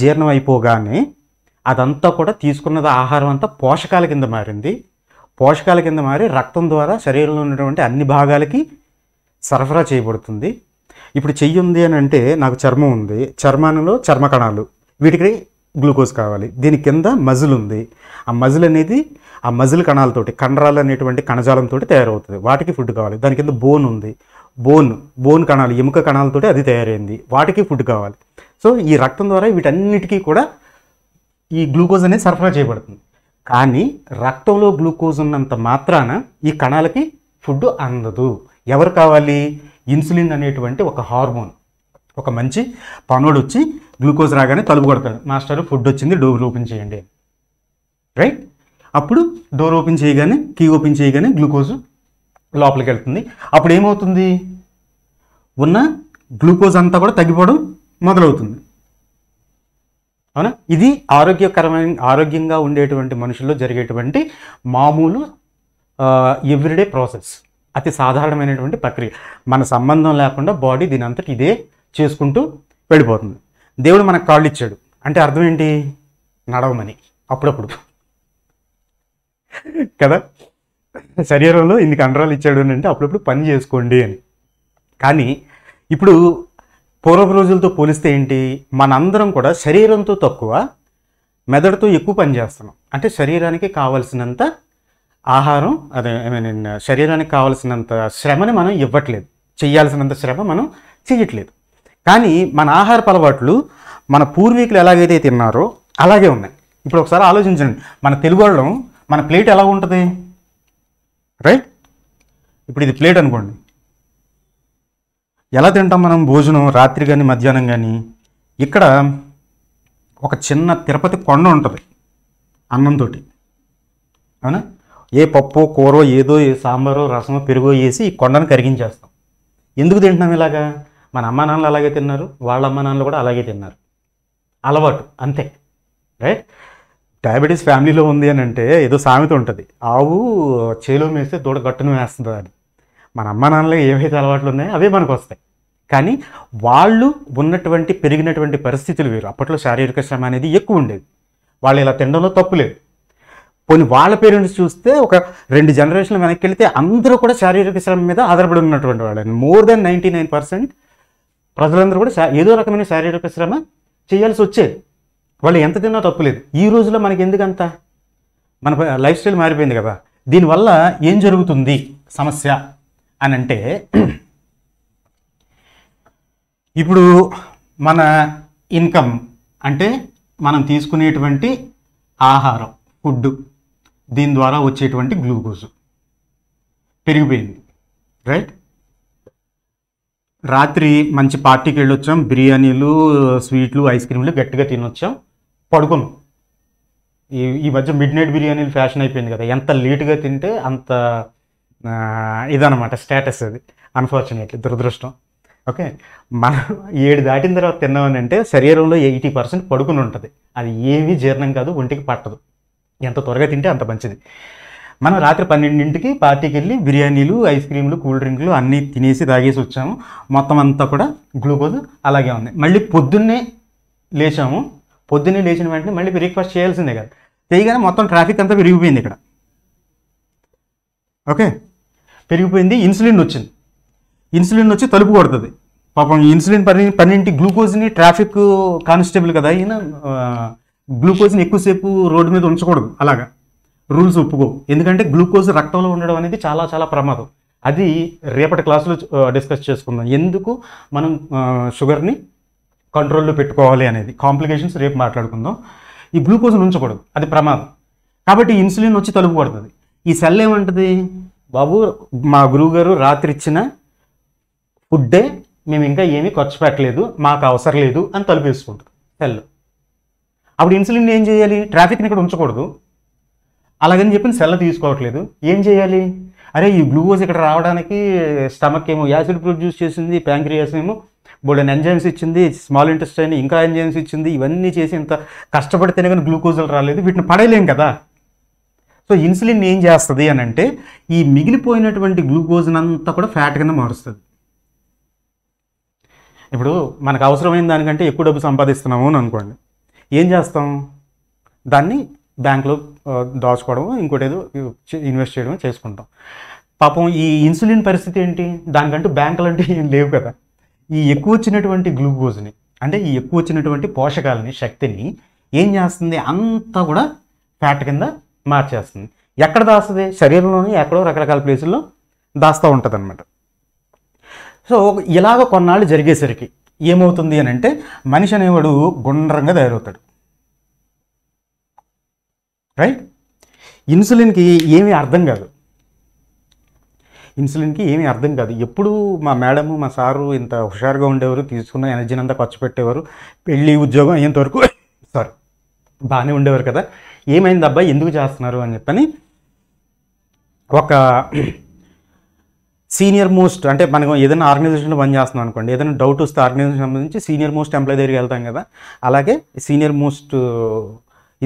జీర్ణం అయిపోగానే అదంతా కూడా తీసుకున్నది ఆహారం అంతా పోషకాల కింద మారింది పోషకాల కింద మారి రక్తం ద్వారా శరీరంలో ఉన్నటువంటి అన్ని భాగాలకి సరఫరా చేయబడుతుంది ఇప్పుడు చెయ్యి ఉంది అని అంటే నాకు చర్మం ఉంది చర్మంలో చర్మ కణాలు వీటికి గ్లూకోజ్ కావాలి దీని కింద మజిల్ ఉంది ఆ మజిల్ అనేది ఆ మజిల్ కణాలతోటి కండరాలు అనేటువంటి కణజాలంతో తయారవుతుంది వాటికి ఫుడ్ కావాలి దాని కింద బోన్ ఉంది బోన్ బోన్ కణాలు ఎముక కణాలతోటి అది తయారైంది వాటికి ఫుడ్ కావాలి సో ఈ రక్తం ద్వారా వీటన్నిటికీ కూడా ఈ గ్లూకోజ్ అనేది సరఫరా చేయబడుతుంది కానీ రక్తంలో గ్లూకోజ్ ఉన్నంత మాత్రాన ఈ కణాలకి ఫుడ్ అందదు ఎవరు కావాలి ఇన్సులిన్ అనేటువంటి ఒక హార్మోన్ ఒక మంచి పనోడు వచ్చి గ్లూకోజ్ రాగానే తలుపు కొడతాడు మాస్టర్ ఫుడ్ వచ్చింది డోర్ ఓపెన్ చేయండి రైట్ అప్పుడు డోర్ ఓపెన్ చేయగానే కీ ఓపెన్ చేయగానే గ్లూకోజ్ లోపలికి వెళ్తుంది అప్పుడు ఏమవుతుంది ఉన్న గ్లూకోజ్ అంతా కూడా తగ్గిపోవడం మొదలవుతుంది అవునా ఇది ఆరోగ్యకరమైన ఆరోగ్యంగా ఉండేటువంటి మనుషుల్లో జరిగేటువంటి మామూలు ఎవ్రీడే ప్రాసెస్ అతి సాధారణమైనటువంటి ప్రక్రియ మన సంబంధం లేకుండా బాడీ దీని అంతటి ఇదే చేసుకుంటూ వెళ్ళిపోతుంది దేవుడు మనకు కాళ్ళు ఇచ్చాడు అంటే అర్థం ఏంటి నడవమని అప్పుడప్పుడు కదా శరీరంలో ఇన్ని కండరాలు ఇచ్చాడు అని అంటే అప్పుడప్పుడు పని చేసుకోండి అని కానీ ఇప్పుడు పూర్వపు రోజులతో పోలిస్తే ఏంటి మనందరం కూడా శరీరంతో తక్కువ మెదడుతో ఎక్కువ పని చేస్తున్నాం అంటే శరీరానికి కావలసినంత ఆహారం అదే ఐ మీన్ శరీరానికి కావలసినంత శ్రమని మనం ఇవ్వట్లేదు చేయాల్సినంత శ్రమ మనం చేయట్లేదు కానీ మన ఆహార అలవాట్లు మన పూర్వీకులు ఎలాగైతే తిన్నారో అలాగే ఉన్నాయి ఇప్పుడు ఒకసారి ఆలోచించండి మన తెలుగు వాళ్ళం మన ప్లేట్ ఎలా ఉంటుంది రైట్ ఇప్పుడు ఇది ప్లేట్ అనుకోండి ఎలా తింటాం మనం భోజనం రాత్రి కానీ మధ్యాహ్నం కానీ ఇక్కడ ఒక చిన్న తిరుపతి కొండ ఉంటుంది అన్నంతో అవునా ఏ పప్పు కూర ఏదో ఏ సాంబారో రసమో పెరుగు వేసి ఈ కొండను కరిగించేస్తాం ఎందుకు తింటున్నాం ఇలాగా మన అమ్మా నాన్నలు అలాగే తిన్నారు వాళ్ళ అమ్మా నాన్నలు కూడా అలాగే తిన్నారు అలవాటు అంతే రైట్ డయాబెటీస్ ఫ్యామిలీలో ఉంది అని అంటే ఏదో సామెత ఉంటుంది ఆవు చేలో మేస్తే దూడ గట్టును వేస్తుంది అది మన అమ్మ నాన్నలు ఏవైతే అలవాట్లు ఉన్నాయో అవే మనకు వస్తాయి కానీ వాళ్ళు ఉన్నటువంటి పెరిగినటువంటి పరిస్థితులు వేరు అప్పట్లో శారీరక శ్రమ అనేది ఎక్కువ ఉండేది వాళ్ళు ఇలా తినడంలో తప్పు లేదు కొన్ని వాళ్ళ పేరెంట్స్ చూస్తే ఒక రెండు జనరేషన్లు వెనక్కి వెళితే అందరూ కూడా శారీరక శ్రమ మీద ఆధారపడి ఉన్నటువంటి వాళ్ళు more than ninety nine percent ప్రజలందరూ కూడా ఏదో రకమైన శారీరక శ్రమ చేయాల్సి వచ్చేది వాళ్ళు ఎంత తిన్నా తప్పులేదు ఈ రోజులో మనకి ఎందుకంత మన లైఫ్ స్టైల్ మారిపోయింది కదా దీనివల్ల ఏం జరుగుతుంది సమస్య అని అంటే ఇప్పుడు మన ఇన్కమ్ అంటే మనం తీసుకునేటువంటి ఆహారం ఫుడ్ దీని ద్వారా వచ్చేటువంటి గ్లూకోజ్ పెరిగిపోయింది రైట్ రాత్రి మంచి పార్టీకి వెళ్ళొచ్చాం బిర్యానీలు స్వీట్లు ఐస్ క్రీమ్లు గట్టిగా తినొచ్చాం పడుకున్నాం ఈ ఈ మధ్య మిడ్ నైట్ బిర్యానీలు ఫ్యాషన్ అయిపోయింది కదా ఎంత లేటుగా తింటే అంత ఇదనమాట స్టేటస్ అది అన్ఫార్చునేట్లీ దురదృష్టం ఓకే మనం ఏడు దాటిన తర్వాత తిన్నామని అంటే శరీరంలో ఎయిటీ పర్సెంట్ పడుకుని ఉంటుంది అది ఏమీ జీర్ణం కాదు ఒంటికి పట్టదు ఎంత త్వరగా తింటే అంత మంచిది మనం రాత్రి పన్నెండింటికి పార్టీకి వెళ్ళి బిర్యానీలు ఐస్ క్రీములు కూల్ డ్రింక్లు అన్నీ తినేసి తాగేసి వచ్చాము మొత్తం అంతా కూడా గ్లూకోజ్ అలాగే ఉంది మళ్ళీ పొద్దున్నే లేచాము పొద్దున్నే లేచిన వెంటనే మళ్ళీ బ్రేక్ఫాస్ట్ చేయాల్సిందే కదా చేయగానే మొత్తం ట్రాఫిక్ అంతా విరిగిపోయింది ఇక్కడ ఓకే పెరిగిపోయింది ఇన్సులిన్ వచ్చింది ఇన్సులిన్ వచ్చి తలుపు కొడుతుంది పాపం ఇన్సులిన్ పని పన్నెంటి గ్లూకోజ్ని ట్రాఫిక్ కానిస్టేబుల్ కదా ఈయన గ్లూకోజ్ని ఎక్కువసేపు రోడ్డు మీద ఉంచకూడదు అలాగా రూల్స్ ఒప్పుకో ఎందుకంటే గ్లూకోజ్ రక్తంలో ఉండడం అనేది చాలా చాలా ప్రమాదం అది రేపటి క్లాసులో డిస్కస్ చేసుకుందాం ఎందుకు మనం షుగర్ని కంట్రోల్లో పెట్టుకోవాలి అనేది కాంప్లికేషన్స్ రేపు మాట్లాడుకుందాం ఈ గ్లూకోజ్ని ఉంచకూడదు అది ప్రమాదం కాబట్టి ఇన్సులిన్ వచ్చి తలుపు పడుతుంది ఈ సెల్ ఏమంటుంది బాబు మా గురువుగారు రాత్రి ఇచ్చిన ఫుడ్డే మేము ఇంకా ఏమీ ఖర్చు పెట్టలేదు మాకు అవసరం లేదు అని తలుపేసుకుంటారు సెల్ అప్పుడు ఇన్సులిన్ ఏం చేయాలి ట్రాఫిక్ని ఇక్కడ ఉంచకూడదు అలాగని చెప్పి సెల్ తీసుకోవట్లేదు ఏం చేయాలి అరే ఈ గ్లూకోజ్ ఇక్కడ రావడానికి స్టమక్ ఏమో యాసిడ్ ప్రొడ్యూస్ చేసింది ప్యాంక్రియాస్ ఏమో బోల్డెన్ ఎంజైమ్స్ ఇచ్చింది స్మాల్ అయినా ఇంకా ఎంజైమ్స్ ఇచ్చింది ఇవన్నీ చేసి ఇంత కష్టపడితేనే కానీ గ్లూకోజులు రాలేదు వీటిని పడేయలేం కదా సో ఇన్సులిన్ ఏం చేస్తుంది అని అంటే ఈ మిగిలిపోయినటువంటి గ్లూకోజ్ని అంతా కూడా ఫ్యాట్ కింద మారుస్తుంది ఇప్పుడు మనకు అవసరమైన దానికంటే ఎక్కువ డబ్బు సంపాదిస్తున్నాము అని అనుకోండి ఏం చేస్తాం దాన్ని బ్యాంక్లో దాచుకోవడం ఇంకోటి ఏదో ఇన్వెస్ట్ చేయడం చేసుకుంటాం పాపం ఈ ఇన్సులిన్ పరిస్థితి ఏంటి దానికంటూ బ్యాంకులు అంటే ఏం లేవు కదా ఈ ఎక్కువ వచ్చినటువంటి గ్లూకోజ్ని అంటే ఈ ఎక్కువ వచ్చినటువంటి పోషకాలని శక్తిని ఏం చేస్తుంది అంతా కూడా ఫ్యాట్ కింద మార్చేస్తుంది ఎక్కడ దాస్తుంది శరీరంలోని ఎక్కడో రకరకాల ప్లేసుల్లో దాస్తూ ఉంటుంది అనమాట సో ఇలాగ కొన్నాళ్ళు జరిగేసరికి ఏమవుతుంది అని అంటే మనిషి అనేవాడు గుండ్రంగా తయారవుతాడు రైట్ ఇన్సులిన్కి ఏమీ అర్థం కాదు ఇన్సులిన్కి ఏమీ అర్థం కాదు ఎప్పుడు మా మేడం మా సారు ఇంత హుషారుగా ఉండేవారు తీసుకున్న ఎనర్జీని అంతా ఖర్చు పెట్టేవారు పెళ్ళి ఉద్యోగం అయ్యేంత వరకు సారీ బాగానే ఉండేవారు కదా ఏమైంది అబ్బాయి ఎందుకు చేస్తున్నారు అని చెప్పని ఒక సీనియర్ మోస్ట్ అంటే మనం ఏదైనా ఆర్గనైజేషన్లో పనిచేస్తున్నాం అనుకోండి ఏదైనా డౌట్ వస్తే ఆర్గనైజేషన్ సంబంధించి సీనియర్ మోస్ట్ ఎంప్లాయ్ దగ్గరికి వెళ్తాం కదా అలాగే సీనియర్ మోస్ట్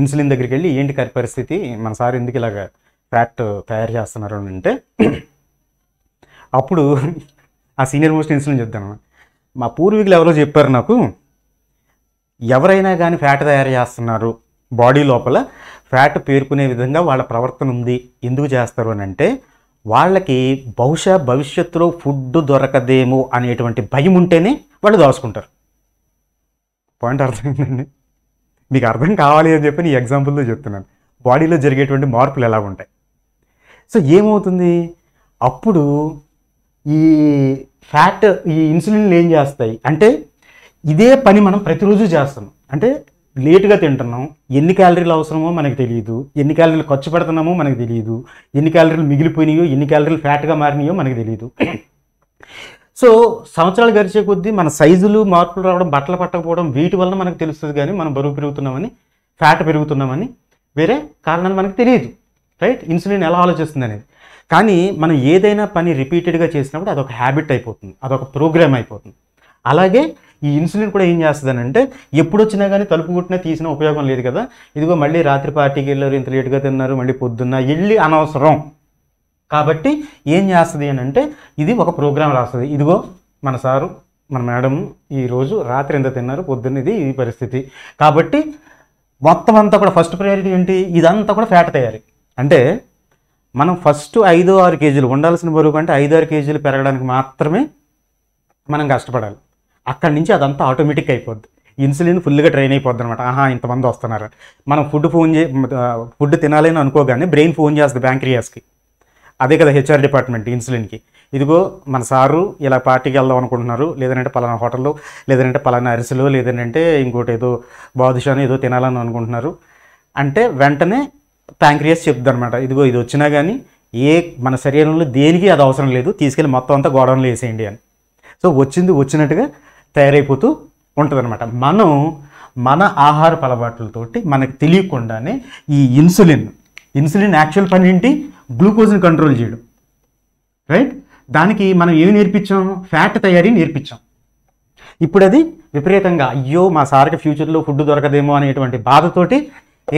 ఇన్సులిన్ దగ్గరికి వెళ్ళి ఏంటి కరి పరిస్థితి మన సార్ ఎందుకు ఇలాగ ఫ్యాక్ట్ తయారు చేస్తున్నారు అని అంటే అప్పుడు ఆ సీనియర్ మోస్ట్ ఇన్సులిన్ చెప్తాను మా పూర్వీకులు ఎవరో చెప్పారు నాకు ఎవరైనా కానీ ఫ్యాట్ తయారు చేస్తున్నారు బాడీ లోపల ఫ్యాట్ పేర్కొనే విధంగా వాళ్ళ ప్రవర్తన ఉంది ఎందుకు చేస్తారు అని అంటే వాళ్ళకి బహుశా భవిష్యత్తులో ఫుడ్ దొరకదేమో అనేటువంటి భయం ఉంటేనే వాళ్ళు దాచుకుంటారు పాయింట్ అర్థమైందండి మీకు అర్థం కావాలి అని చెప్పి నీ ఎగ్జాంపుల్తో చెప్తున్నాను బాడీలో జరిగేటువంటి మార్పులు ఎలా ఉంటాయి సో ఏమవుతుంది అప్పుడు ఈ ఫ్యాట్ ఈ ఇన్సులిన్లు ఏం చేస్తాయి అంటే ఇదే పని మనం ప్రతిరోజు చేస్తాం అంటే లేటుగా తింటున్నాం ఎన్ని క్యాలరీలు అవసరమో మనకు తెలియదు ఎన్ని క్యాలరీలు ఖర్చు పెడుతున్నామో మనకు తెలియదు ఎన్ని క్యాలరీలు మిగిలిపోయినాయో ఎన్ని క్యాలరీలు ఫ్యాట్గా మారినాయో మనకు తెలియదు సో సంవత్సరాలు గడిచే కొద్దీ మన సైజులు మార్పులు రావడం బట్టలు పట్టకపోవడం వీటి వల్ల మనకు తెలుస్తుంది కానీ మనం బరువు పెరుగుతున్నామని ఫ్యాట్ పెరుగుతున్నామని వేరే కారణాలు మనకు తెలియదు రైట్ ఇన్సులిన్ ఎలా ఆలోచిస్తుంది అనేది కానీ మనం ఏదైనా పని రిపీటెడ్గా చేసినప్పుడు అదొక హ్యాబిట్ అయిపోతుంది అదొక ప్రోగ్రామ్ అయిపోతుంది అలాగే ఈ ఇన్సులిన్ కూడా ఏం చేస్తుందనంటే ఎప్పుడు వచ్చినా కానీ తలుపు కొట్టినా తీసినా ఉపయోగం లేదు కదా ఇదిగో మళ్ళీ రాత్రి పార్టీకి వెళ్ళారు ఇంత లేటుగా తిన్నారు మళ్ళీ పొద్దున్న వెళ్ళి అనవసరం కాబట్టి ఏం చేస్తుంది అని అంటే ఇది ఒక ప్రోగ్రాం రాస్తుంది ఇదిగో మన సారు మన మేడం ఈరోజు రాత్రి ఎంత తిన్నారు పొద్దున్న ఇది ఈ పరిస్థితి కాబట్టి మొత్తం అంతా కూడా ఫస్ట్ ప్రయారిటీ ఏంటి ఇదంతా కూడా ఫ్యాట్ తయారీ అంటే మనం ఫస్ట్ ఐదు ఆరు కేజీలు ఉండాల్సిన బరువు కంటే ఐదు ఆరు కేజీలు పెరగడానికి మాత్రమే మనం కష్టపడాలి అక్కడి నుంచి అదంతా ఆటోమేటిక్ అయిపోద్ది ఇన్సులిన్ ఫుల్గా ట్రైన్ అయిపోద్ది అనమాట ఆహా ఇంతమంది వస్తున్నారు మనం ఫుడ్ ఫోన్ చే ఫుడ్ తినాలని అనుకోగానే బ్రెయిన్ ఫోన్ చేస్తుంది బ్యాంక్రియాస్కి అదే కదా హెచ్ఆర్ డిపార్ట్మెంట్ ఇన్సులిన్కి ఇదిగో మన సారు ఇలా పార్టీకి వెళ్దాం అనుకుంటున్నారు లేదంటే పలానా హోటల్లో లేదంటే పలానా అరిసెలు లేదంటే ఇంకోటి ఏదో బాదుషాను ఏదో తినాలని అనుకుంటున్నారు అంటే వెంటనే ప్యాంక్రియాస్ అనమాట ఇదిగో ఇది వచ్చినా కానీ ఏ మన శరీరంలో దేనికి అది అవసరం లేదు తీసుకెళ్ళి మొత్తం అంతా గోడౌన్లో వేసేయండి అని సో వచ్చింది వచ్చినట్టుగా తయారైపోతూ ఉంటుందన్నమాట మనం మన ఆహార అలవాట్లతోటి మనకు తెలియకుండానే ఈ ఇన్సులిన్ ఇన్సులిన్ యాక్చువల్ పని ఏంటి గ్లూకోజ్ని కంట్రోల్ చేయడం రైట్ దానికి మనం ఏమి నేర్పించాం ఫ్యాట్ తయారీ నేర్పించాం ఇప్పుడు అది విపరీతంగా అయ్యో మా సార్కి ఫ్యూచర్లో ఫుడ్ దొరకదేమో అనేటువంటి బాధతోటి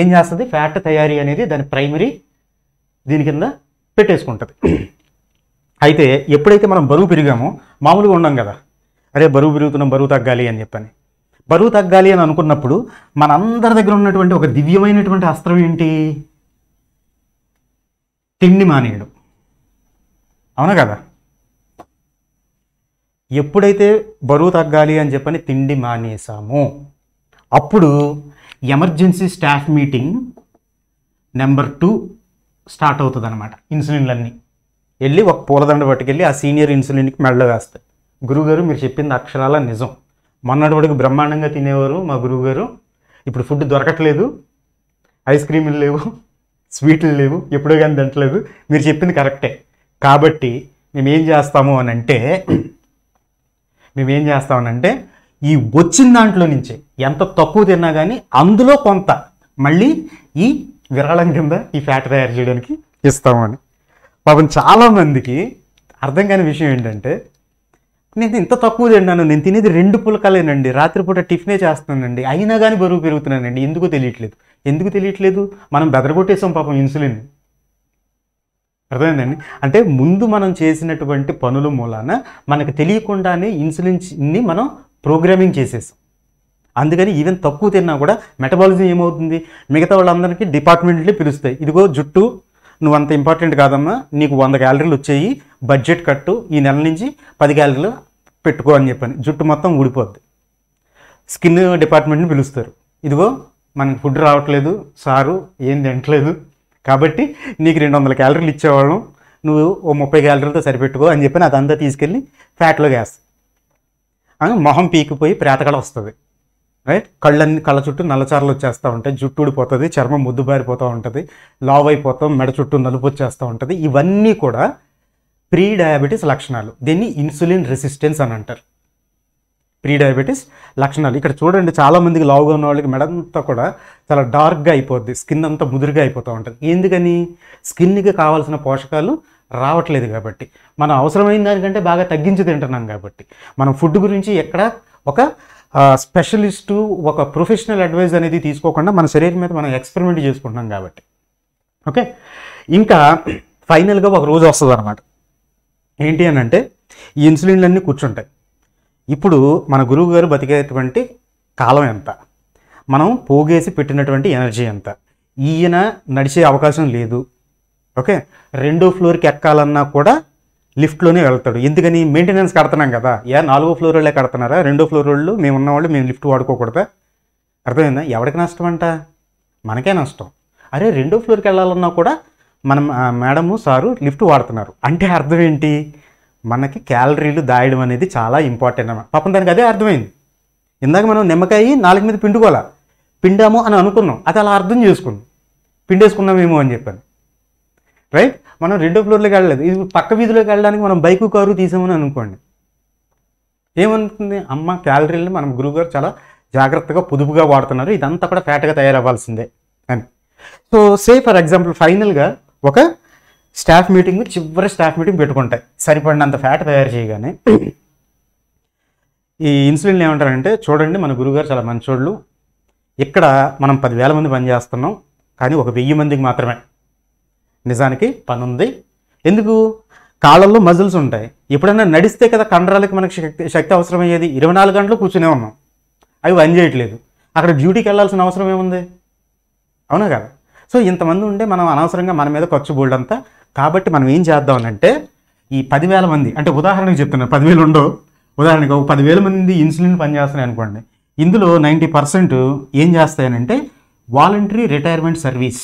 ఏం చేస్తుంది ఫ్యాట్ తయారీ అనేది దాని ప్రైమరీ దీని కింద పెట్టేసుకుంటుంది అయితే ఎప్పుడైతే మనం బరువు పెరిగామో మామూలుగా ఉన్నాం కదా అరే బరువు పెరుగుతున్నాం బరువు తగ్గాలి అని చెప్పని బరువు తగ్గాలి అని అనుకున్నప్పుడు మనందరి దగ్గర ఉన్నటువంటి ఒక దివ్యమైనటువంటి అస్త్రం ఏంటి తిండి మానేయడం అవునా కదా ఎప్పుడైతే బరువు తగ్గాలి అని చెప్పని తిండి మానేసాము అప్పుడు emergency staff meeting number two start అవుతుంది అనమాట ఇన్సులిన్లన్నీ వెళ్ళి ఒక పూలదండ పట్టుకెళ్ళి ఆ సీనియర్ ఇన్సులిన్కి మెడలో వేస్తాయి గురువుగారు మీరు చెప్పింది అక్షరాల నిజం మొన్నటి వరకు బ్రహ్మాండంగా తినేవారు మా గురువుగారు ఇప్పుడు ఫుడ్ దొరకట్లేదు ఐస్ క్రీములు లేవు స్వీట్లు లేవు ఎప్పుడో కానీ తింటలేదు మీరు చెప్పింది కరెక్టే కాబట్టి మేము ఏం చేస్తాము అని అంటే మేము ఏం చేస్తామనంటే ఈ వచ్చిన దాంట్లో నుంచే ఎంత తక్కువ తిన్నా కానీ అందులో కొంత మళ్ళీ ఈ విరాళం కింద ఈ ఫ్యాట్ తయారు చేయడానికి ఇస్తామని పాపం చాలామందికి అర్థం కాని విషయం ఏంటంటే నేను ఇంత తక్కువ తిన్నాను నేను తినేది రెండు పులకలేనండి రాత్రిపూట టిఫినే చేస్తున్నానండి అయినా కానీ బరువు పెరుగుతున్నానండి ఎందుకు తెలియట్లేదు ఎందుకు తెలియట్లేదు మనం బెదరగొట్టేసాం పాపం ఇన్సులిన్ అర్థమైందండి అంటే ముందు మనం చేసినటువంటి పనుల మూలాన మనకు తెలియకుండానే ఇన్సులిన్ని మనం ప్రోగ్రామింగ్ చేసేసాం అందుకని ఈవెన్ తక్కువ తిన్నా కూడా మెటబాలిజం ఏమవుతుంది మిగతా వాళ్ళందరికీ డిపార్ట్మెంట్లే పిలుస్తాయి ఇదిగో జుట్టు నువ్వు అంత ఇంపార్టెంట్ కాదమ్మా నీకు వంద గ్యాలరీలు వచ్చేయి బడ్జెట్ కట్టు ఈ నెల నుంచి పది గ్యాలరీలు పెట్టుకో అని చెప్పాను జుట్టు మొత్తం ఊడిపోద్ది స్కిన్ డిపార్ట్మెంట్ని పిలుస్తారు ఇదిగో మనకి ఫుడ్ రావట్లేదు సారు ఏం తినట్లేదు కాబట్టి నీకు రెండు వందల క్యాలరీలు ఇచ్చేవాళ్ళం నువ్వు ఓ ముప్పై క్యాలరీలతో సరిపెట్టుకో అని చెప్పి అదంతా తీసుకెళ్ళి ఫ్యాట్లో గ్యాస్ అని మొహం పీకిపోయి ప్రేతకళ వస్తుంది రైట్ కళ్ళన్ని కళ్ళ చుట్టూ నల్లచారలు వచ్చేస్తూ ఉంటాయి జుట్టు ఊడిపోతుంది చర్మం ముద్దుబారిపోతూ ఉంటుంది లావ్ అయిపోతాం మెడ చుట్టూ నలుపు వచ్చేస్తూ ఉంటుంది ఇవన్నీ కూడా ప్రీ డయాబెటీస్ లక్షణాలు దీన్ని ఇన్సులిన్ రెసిస్టెన్స్ అని అంటారు ప్రీ డయాబెటీస్ లక్షణాలు ఇక్కడ చూడండి చాలామందికి లావుగా ఉన్న వాళ్ళకి మెడంతా కూడా చాలా డార్క్గా అయిపోద్ది స్కిన్ అంతా ముదురుగా అయిపోతూ ఉంటుంది ఎందుకని స్కిన్కి కావాల్సిన పోషకాలు రావట్లేదు కాబట్టి మనం అవసరమైన దానికంటే బాగా తగ్గించి తింటున్నాం కాబట్టి మనం ఫుడ్ గురించి ఎక్కడ ఒక స్పెషలిస్టు ఒక ప్రొఫెషనల్ అడ్వైజ్ అనేది తీసుకోకుండా మన శరీరం మీద మనం ఎక్స్పెరిమెంట్ చేసుకుంటున్నాం కాబట్టి ఓకే ఇంకా ఫైనల్గా ఒక రోజు వస్తుంది అనమాట ఏంటి అని అంటే ఈ ఇన్సులిన్లన్నీ కూర్చుంటాయి ఇప్పుడు మన గురువు గారు బతికేటువంటి కాలం ఎంత మనం పోగేసి పెట్టినటువంటి ఎనర్జీ ఎంత ఈయన నడిచే అవకాశం లేదు ఓకే రెండో ఫ్లోర్కి ఎక్కాలన్నా కూడా లిఫ్ట్లోనే వెళ్తాడు ఎందుకని మెయింటెనెన్స్ కడుతున్నాం కదా ఏ నాలుగో ఫ్లోర్ వాళ్ళే కడుతున్నారా రెండో ఫ్లోర్ వాళ్ళు మేము ఉన్నవాళ్ళు మేము లిఫ్ట్ వాడుకోకూడదా అర్థమైందా ఎవరికి నష్టం అంట మనకే నష్టం అరే రెండో ఫ్లోర్కి వెళ్ళాలన్నా కూడా మనం మేడము సారు లిఫ్ట్ వాడుతున్నారు అంటే అర్థం ఏంటి మనకి క్యాలరీలు దాయడం అనేది చాలా ఇంపార్టెంట్ అన్నమాట పాపం దానికి అదే అర్థమైంది ఇందాక మనం నిమ్మకాయ నాలుగు మీద పిండుకోవాలా పిండాము అని అనుకున్నాం అది అలా అర్థం చేసుకున్నాం పిండేసుకున్నామేమో అని చెప్పాను రైట్ మనం రెండో ఫ్లోర్లోకి వెళ్ళలేదు ఇది పక్క వీధిలోకి వెళ్ళడానికి మనం బైకు కారు తీసామని అనుకోండి ఏమనుకుంది అమ్మ క్యాలరీలు మనం గురువుగారు చాలా జాగ్రత్తగా పొదుపుగా వాడుతున్నారు ఇదంతా కూడా ఫ్యాట్గా తయారవ్వాల్సిందే అని సో సే ఫర్ ఎగ్జాంపుల్ ఫైనల్గా ఒక స్టాఫ్ మీటింగ్ చివరి స్టాఫ్ మీటింగ్ పెట్టుకుంటాయి సరిపడినంత ఫ్యాట్ తయారు చేయగానే ఈ ఇన్సులిన్ ఏమంటారంటే చూడండి మన గురుగారు చాలా మంచోళ్ళు ఇక్కడ మనం పదివేల మంది పనిచేస్తున్నాం కానీ ఒక వెయ్యి మందికి మాత్రమే నిజానికి పని ఉంది ఎందుకు కాళ్ళల్లో మజిల్స్ ఉంటాయి ఎప్పుడైనా నడిస్తే కదా కండరాలకి మనకి శక్తి శక్తి అవసరమయ్యేది ఇరవై నాలుగు గంటలు కూర్చునే ఉన్నాం అవి పని చేయట్లేదు అక్కడ డ్యూటీకి వెళ్ళాల్సిన అవసరం ఏముంది అవునా కదా సో ఇంతమంది ఉంటే మనం అనవసరంగా మన మీద ఖర్చు అంతా కాబట్టి మనం ఏం చేద్దామనంటే ఈ పదివేల మంది అంటే ఉదాహరణకు చెప్తున్నాను పదివేలు ఉండవు ఉదాహరణకు ఒక పదివేల మంది ఇన్సులిన్ పనిచేస్తున్నాయి అనుకోండి ఇందులో నైంటీ పర్సెంట్ ఏం చేస్తాయనంటే voluntary retirement service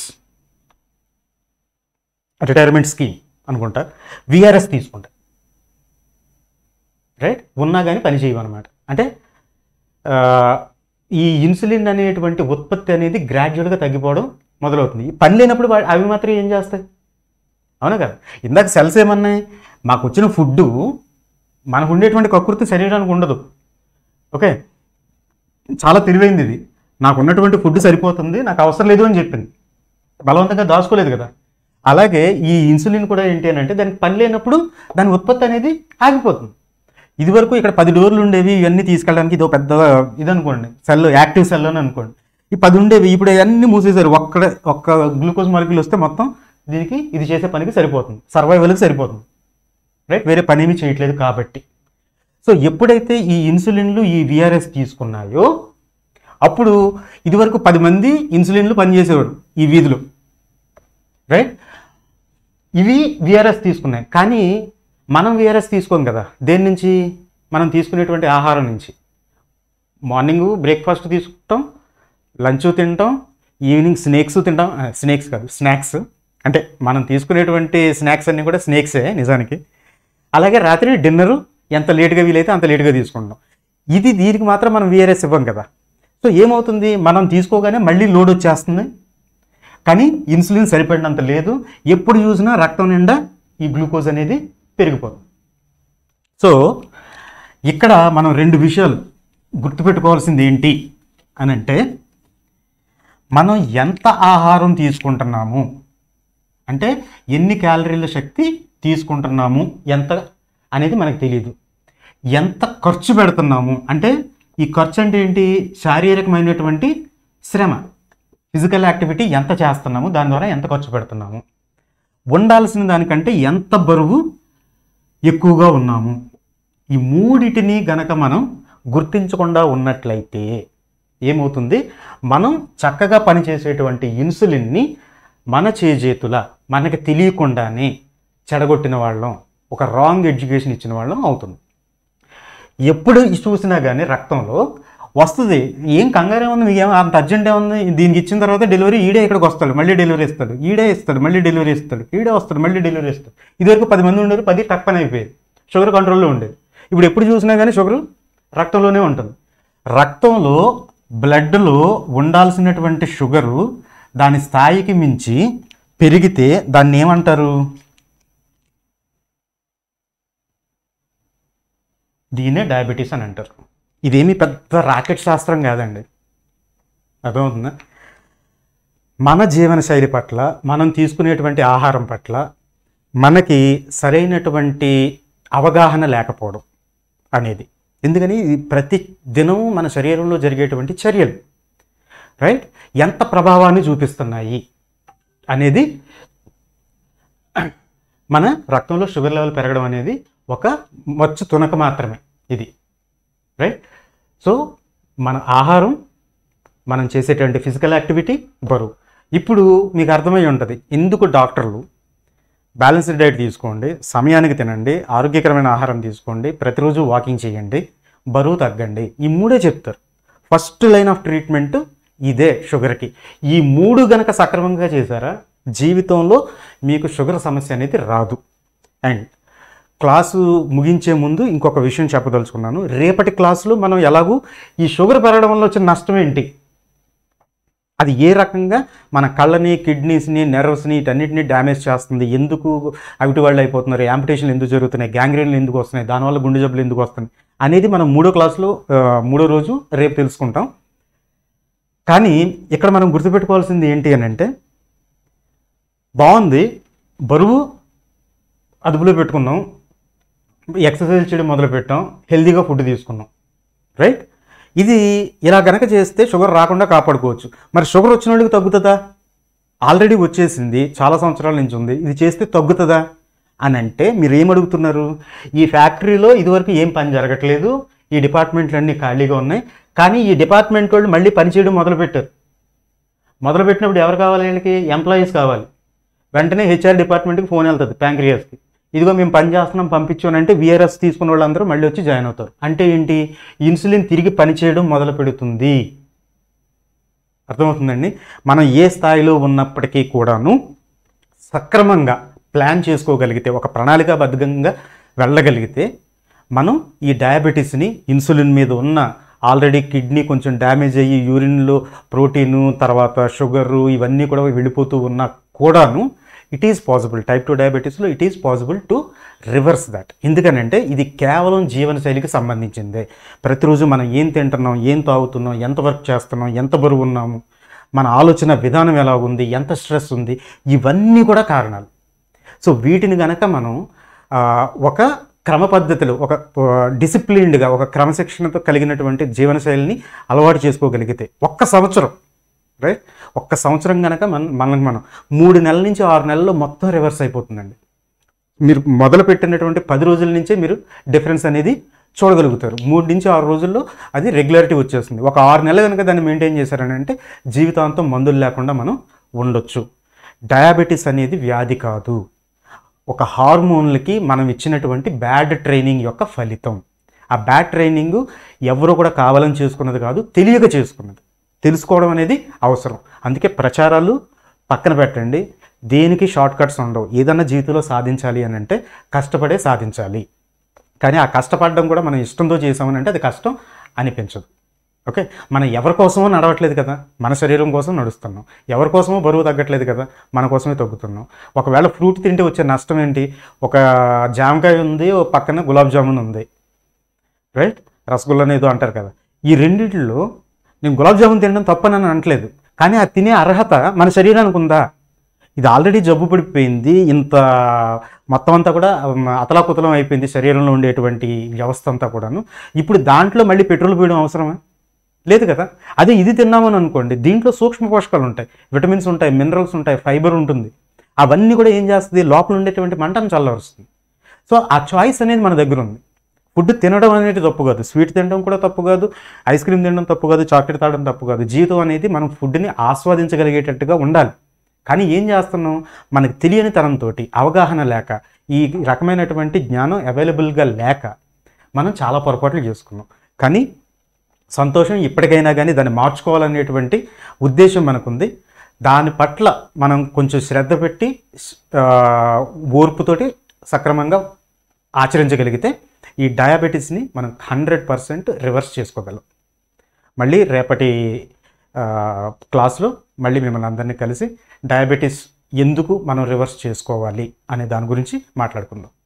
retirement scheme అనుకుంటా విఆర్ఎస్ తీసుకుంటా రైట్ ఉన్నా కానీ పని చేయమన్నమాట అంటే ఈ ఇన్సులిన్ అనేటువంటి ఉత్పత్తి అనేది గ్రాడ్యువల్గా తగ్గిపోవడం మొదలవుతుంది పని లేనప్పుడు అవి మాత్రం ఏం చేస్తాయి అవునా కదా ఇందాక సెల్స్ ఏమన్నాయి మాకు వచ్చిన ఫుడ్డు మనకు ఉండేటువంటి కకృతి శరీరానికి ఉండదు ఓకే చాలా తెలివైంది ఇది నాకు ఉన్నటువంటి ఫుడ్ సరిపోతుంది నాకు అవసరం లేదు అని చెప్పింది బలవంతంగా దాచుకోలేదు కదా అలాగే ఈ ఇన్సులిన్ కూడా ఏంటి అని అంటే దానికి పని లేనప్పుడు దాని ఉత్పత్తి అనేది ఆగిపోతుంది ఇది వరకు ఇక్కడ పది డోర్లు ఉండేవి ఇవన్నీ తీసుకెళ్ళడానికి ఇదో పెద్ద ఇది అనుకోండి సెల్ యాక్టివ్ సెల్ అని అనుకోండి ఈ పది ఉండేవి ఇప్పుడు అన్నీ మూసేశారు ఒక్కడ ఒక్క గ్లూకోజ్ మార్కులు వస్తే మొత్తం దీనికి ఇది చేసే పనికి సరిపోతుంది సర్వైవల్కి సరిపోతుంది రైట్ వేరే పని ఏమీ చేయట్లేదు కాబట్టి సో ఎప్పుడైతే ఈ ఇన్సులిన్లు ఈ విఆర్ఎస్ తీసుకున్నాయో అప్పుడు ఇదివరకు పది మంది ఇన్సులిన్లు పనిచేసేవాడు ఈ వీధులు రైట్ ఇవి విఆర్ఎస్ తీసుకున్నాయి కానీ మనం విఆర్ఎస్ తీసుకోం కదా దేని నుంచి మనం తీసుకునేటువంటి ఆహారం నుంచి మార్నింగ్ బ్రేక్ఫాస్ట్ తీసుకుంటాం లంచ్ తింటాం ఈవినింగ్ స్నేక్స్ తింటాం స్నేక్స్ కాదు స్నాక్స్ అంటే మనం తీసుకునేటువంటి స్నాక్స్ అన్నీ కూడా స్నేక్సే నిజానికి అలాగే రాత్రి డిన్నరు ఎంత లేట్గా వీలైతే అంత లేట్గా తీసుకుంటాం ఇది దీనికి మాత్రం మనం విఆర్ఎస్ ఇవ్వం కదా సో ఏమవుతుంది మనం తీసుకోగానే మళ్ళీ లోడ్ వచ్చేస్తుంది కానీ ఇన్సులిన్ సరిపడినంత లేదు ఎప్పుడు చూసినా రక్తం నిండా ఈ గ్లూకోజ్ అనేది పెరిగిపోతుంది సో ఇక్కడ మనం రెండు విషయాలు గుర్తుపెట్టుకోవాల్సింది ఏంటి అని అంటే మనం ఎంత ఆహారం తీసుకుంటున్నాము అంటే ఎన్ని క్యాలరీల శక్తి తీసుకుంటున్నాము ఎంత అనేది మనకు తెలియదు ఎంత ఖర్చు పెడుతున్నాము అంటే ఈ ఖర్చు అంటే ఏంటి శారీరకమైనటువంటి శ్రమ ఫిజికల్ యాక్టివిటీ ఎంత చేస్తున్నాము దాని ద్వారా ఎంత ఖర్చు పెడుతున్నాము ఉండాల్సిన దానికంటే ఎంత బరువు ఎక్కువగా ఉన్నాము ఈ మూడిటిని గనక మనం గుర్తించకుండా ఉన్నట్లయితే ఏమవుతుంది మనం చక్కగా పనిచేసేటువంటి ఇన్సులిన్ని మన చేజేతుల మనకి తెలియకుండానే చెడగొట్టిన వాళ్ళం ఒక రాంగ్ ఎడ్యుకేషన్ ఇచ్చిన వాళ్ళం అవుతుంది ఎప్పుడు చూసినా కానీ రక్తంలో వస్తుంది ఏం కంగారే ఉంది మీకు అంత అర్జెంట్ ఏముంది దీనికి ఇచ్చిన తర్వాత డెలివరీ ఈడే ఇక్కడికి వస్తాడు మళ్ళీ డెలివరీ ఇస్తాడు ఈడే ఇస్తాడు మళ్ళీ డెలివరీ ఇస్తాడు ఈడే వస్తాడు మళ్ళీ డెలివరీ ఇస్తాడు ఇదివరకు పది మంది ఉండేది పది టక్ పని అయిపోయేది షుగర్ కంట్రోల్లో ఉండేది ఇప్పుడు ఎప్పుడు చూసినా కానీ షుగర్ రక్తంలోనే ఉంటుంది రక్తంలో బ్లడ్లో ఉండాల్సినటువంటి షుగరు దాని స్థాయికి మించి పెరిగితే దాన్ని ఏమంటారు దీనే డయాబెటీస్ అని అంటారు ఇదేమి పెద్ద రాకెట్ శాస్త్రం కాదండి అర్థమవుతుందా మన జీవన శైలి పట్ల మనం తీసుకునేటువంటి ఆహారం పట్ల మనకి సరైనటువంటి అవగాహన లేకపోవడం అనేది ఎందుకని ప్రతి దినం మన శరీరంలో జరిగేటువంటి చర్యలు రైట్ ఎంత ప్రభావాన్ని చూపిస్తున్నాయి అనేది మన రక్తంలో షుగర్ లెవెల్ పెరగడం అనేది ఒక మచ్చు తునక మాత్రమే ఇది రైట్ సో మన ఆహారం మనం చేసేటువంటి ఫిజికల్ యాక్టివిటీ బరువు ఇప్పుడు మీకు అర్థమై ఉంటుంది ఎందుకు డాక్టర్లు బ్యాలెన్స్డ్ డైట్ తీసుకోండి సమయానికి తినండి ఆరోగ్యకరమైన ఆహారం తీసుకోండి ప్రతిరోజు వాకింగ్ చేయండి బరువు తగ్గండి ఈ మూడే చెప్తారు ఫస్ట్ లైన్ ఆఫ్ ట్రీట్మెంట్ ఇదే షుగర్కి ఈ మూడు గనక సక్రమంగా చేశారా జీవితంలో మీకు షుగర్ సమస్య అనేది రాదు అండ్ క్లాసు ముగించే ముందు ఇంకొక విషయం చెప్పదలుచుకున్నాను రేపటి క్లాసులో మనం ఎలాగూ ఈ షుగర్ పెరగడం వల్ల వచ్చిన నష్టం ఏంటి అది ఏ రకంగా మన కళ్ళని కిడ్నీస్ని నెర్వస్ని వీటన్నిటిని డ్యామేజ్ చేస్తుంది ఎందుకు అవిటి వాళ్ళు అయిపోతున్నారు యాంపిటేషన్లు ఎందుకు జరుగుతున్నాయి గ్యాంగ్రీన్లు ఎందుకు వస్తున్నాయి దానివల్ల గుండె జబ్బులు ఎందుకు వస్తున్నాయి అనేది మనం మూడో క్లాసులో మూడో రోజు రేపు తెలుసుకుంటాం కానీ ఇక్కడ మనం గుర్తుపెట్టుకోవాల్సింది ఏంటి అని అంటే బాగుంది బరువు అదుపులో పెట్టుకున్నాం ఎక్సర్సైజ్ చేయడం మొదలుపెట్టాం హెల్దీగా ఫుడ్ తీసుకున్నాం రైట్ ఇది ఇలా కనుక చేస్తే షుగర్ రాకుండా కాపాడుకోవచ్చు మరి షుగర్ వచ్చిన వాళ్ళకి తగ్గుతుందా ఆల్రెడీ వచ్చేసింది చాలా సంవత్సరాల నుంచి ఉంది ఇది చేస్తే తగ్గుతుందా అని అంటే మీరు ఏం అడుగుతున్నారు ఈ ఫ్యాక్టరీలో ఇదివరకు ఏం పని జరగట్లేదు ఈ డిపార్ట్మెంట్లు అన్నీ ఖాళీగా ఉన్నాయి కానీ ఈ డిపార్ట్మెంట్ వాళ్ళు మళ్ళీ పనిచేయడం మొదలుపెట్టారు మొదలుపెట్టినప్పుడు ఎవరు కావాలి వీళ్ళకి ఎంప్లాయీస్ కావాలి వెంటనే హెచ్ఆర్ డిపార్ట్మెంట్కి ఫోన్ వెళ్తుంది ప్యాంక్రియాస్కి ఇదిగో మేము పని చేస్తున్నాం పంపించానంటే విఆర్ఎస్ తీసుకున్న వాళ్ళందరూ మళ్ళీ వచ్చి జాయిన్ అవుతారు అంటే ఏంటి ఇన్సులిన్ తిరిగి పనిచేయడం మొదలు పెడుతుంది అర్థమవుతుందండి మనం ఏ స్థాయిలో ఉన్నప్పటికీ కూడాను సక్రమంగా ప్లాన్ చేసుకోగలిగితే ఒక ప్రణాళికాబద్ధంగా వెళ్ళగలిగితే మనం ఈ డయాబెటీస్ని ఇన్సులిన్ మీద ఉన్న ఆల్రెడీ కిడ్నీ కొంచెం డ్యామేజ్ అయ్యి యూరిన్లో ప్రోటీను తర్వాత షుగరు ఇవన్నీ కూడా వెళ్ళిపోతూ ఉన్నా కూడాను it is possible type two డయాబెటీస్లో it is possible to reverse that ఎందుకనంటే ఇది కేవలం జీవనశైలికి సంబంధించిందే ప్రతిరోజు మనం ఏం తింటున్నాం ఏం తాగుతున్నాం ఎంత వర్క్ చేస్తున్నాం ఎంత బరువు ఉన్నాము మన ఆలోచన విధానం ఎలా ఉంది ఎంత స్ట్రెస్ ఉంది ఇవన్నీ కూడా కారణాలు సో వీటిని కనుక మనం ఒక క్రమ పద్ధతులు ఒక డిసిప్లిన్డ్గా ఒక క్రమశిక్షణతో కలిగినటువంటి జీవనశైలిని అలవాటు చేసుకోగలిగితే ఒక్క సంవత్సరం రైట్ ఒక్క సంవత్సరం కనుక మన మనకు మనం మూడు నెలల నుంచి ఆరు నెలల్లో మొత్తం రివర్స్ అయిపోతుందండి మీరు మొదలు పెట్టినటువంటి పది రోజుల నుంచే మీరు డిఫరెన్స్ అనేది చూడగలుగుతారు మూడు నుంచి ఆరు రోజుల్లో అది రెగ్యులారిటీ వచ్చేస్తుంది ఒక ఆరు నెలలు కనుక దాన్ని మెయింటైన్ చేశారని అంటే జీవితాంతం మందులు లేకుండా మనం ఉండొచ్చు డయాబెటీస్ అనేది వ్యాధి కాదు ఒక హార్మోన్లకి మనం ఇచ్చినటువంటి బ్యాడ్ ట్రైనింగ్ యొక్క ఫలితం ఆ బ్యాడ్ ట్రైనింగ్ ఎవరు కూడా కావాలని చేసుకున్నది కాదు తెలియక చేసుకున్నది తెలుసుకోవడం అనేది అవసరం అందుకే ప్రచారాలు పక్కన పెట్టండి దేనికి షార్ట్ కట్స్ ఉండవు ఏదన్నా జీవితంలో సాధించాలి అని అంటే కష్టపడే సాధించాలి కానీ ఆ కష్టపడడం కూడా మనం ఇష్టంతో చేసామని అంటే అది కష్టం అనిపించదు ఓకే మనం ఎవరి కోసమో నడవట్లేదు కదా మన శరీరం కోసం నడుస్తున్నాం ఎవరి కోసమో బరువు తగ్గట్లేదు కదా మన కోసమే తగ్గుతున్నాం ఒకవేళ ఫ్రూట్ తింటే వచ్చే నష్టం ఏంటి ఒక జామకాయ ఉంది ఓ పక్కన గులాబ్ జామున్ ఉంది రైట్ రసగుల్లా ఏదో అంటారు కదా ఈ రెండింటిలో నేను గులాబ్ జామున్ తినడం తప్పని అని అనట్లేదు కానీ ఆ తినే అర్హత మన శరీరానికి ఉందా ఇది ఆల్రెడీ జబ్బు పడిపోయింది ఇంత మొత్తం అంతా కూడా అతలాకుతలం అయిపోయింది శరీరంలో ఉండేటువంటి వ్యవస్థ అంతా కూడాను ఇప్పుడు దాంట్లో మళ్ళీ పెట్రోల్ పోయడం అవసరమా లేదు కదా అదే ఇది తిన్నామని అనుకోండి దీంట్లో సూక్ష్మ పోషకాలు ఉంటాయి విటమిన్స్ ఉంటాయి మినరల్స్ ఉంటాయి ఫైబర్ ఉంటుంది అవన్నీ కూడా ఏం చేస్తుంది లోపల ఉండేటువంటి మంటను చల్లవరుస్తుంది సో ఆ చాయిస్ అనేది మన దగ్గర ఉంది ఫుడ్ తినడం అనేది తప్పు కాదు స్వీట్ తినడం కూడా తప్పు కాదు ఐస్ క్రీమ్ తినడం తప్పు కాదు చాక్లెట్ తాగడం తప్పు కాదు జీవితం అనేది మనం ఫుడ్ని ఆస్వాదించగలిగేటట్టుగా ఉండాలి కానీ ఏం చేస్తున్నాం మనకు తెలియని తనంతో అవగాహన లేక ఈ రకమైనటువంటి జ్ఞానం అవైలబుల్గా లేక మనం చాలా పొరపాట్లు చేసుకున్నాం కానీ సంతోషం ఇప్పటికైనా కానీ దాన్ని మార్చుకోవాలనేటువంటి ఉద్దేశం మనకుంది దాని పట్ల మనం కొంచెం శ్రద్ధ పెట్టి ఓర్పుతోటి సక్రమంగా ఆచరించగలిగితే ఈ డయాబెటీస్ని మనం హండ్రెడ్ పర్సెంట్ రివర్స్ చేసుకోగలం మళ్ళీ రేపటి క్లాస్లో మళ్ళీ మిమ్మల్ని అందరినీ కలిసి డయాబెటీస్ ఎందుకు మనం రివర్స్ చేసుకోవాలి అనే దాని గురించి మాట్లాడుకుందాం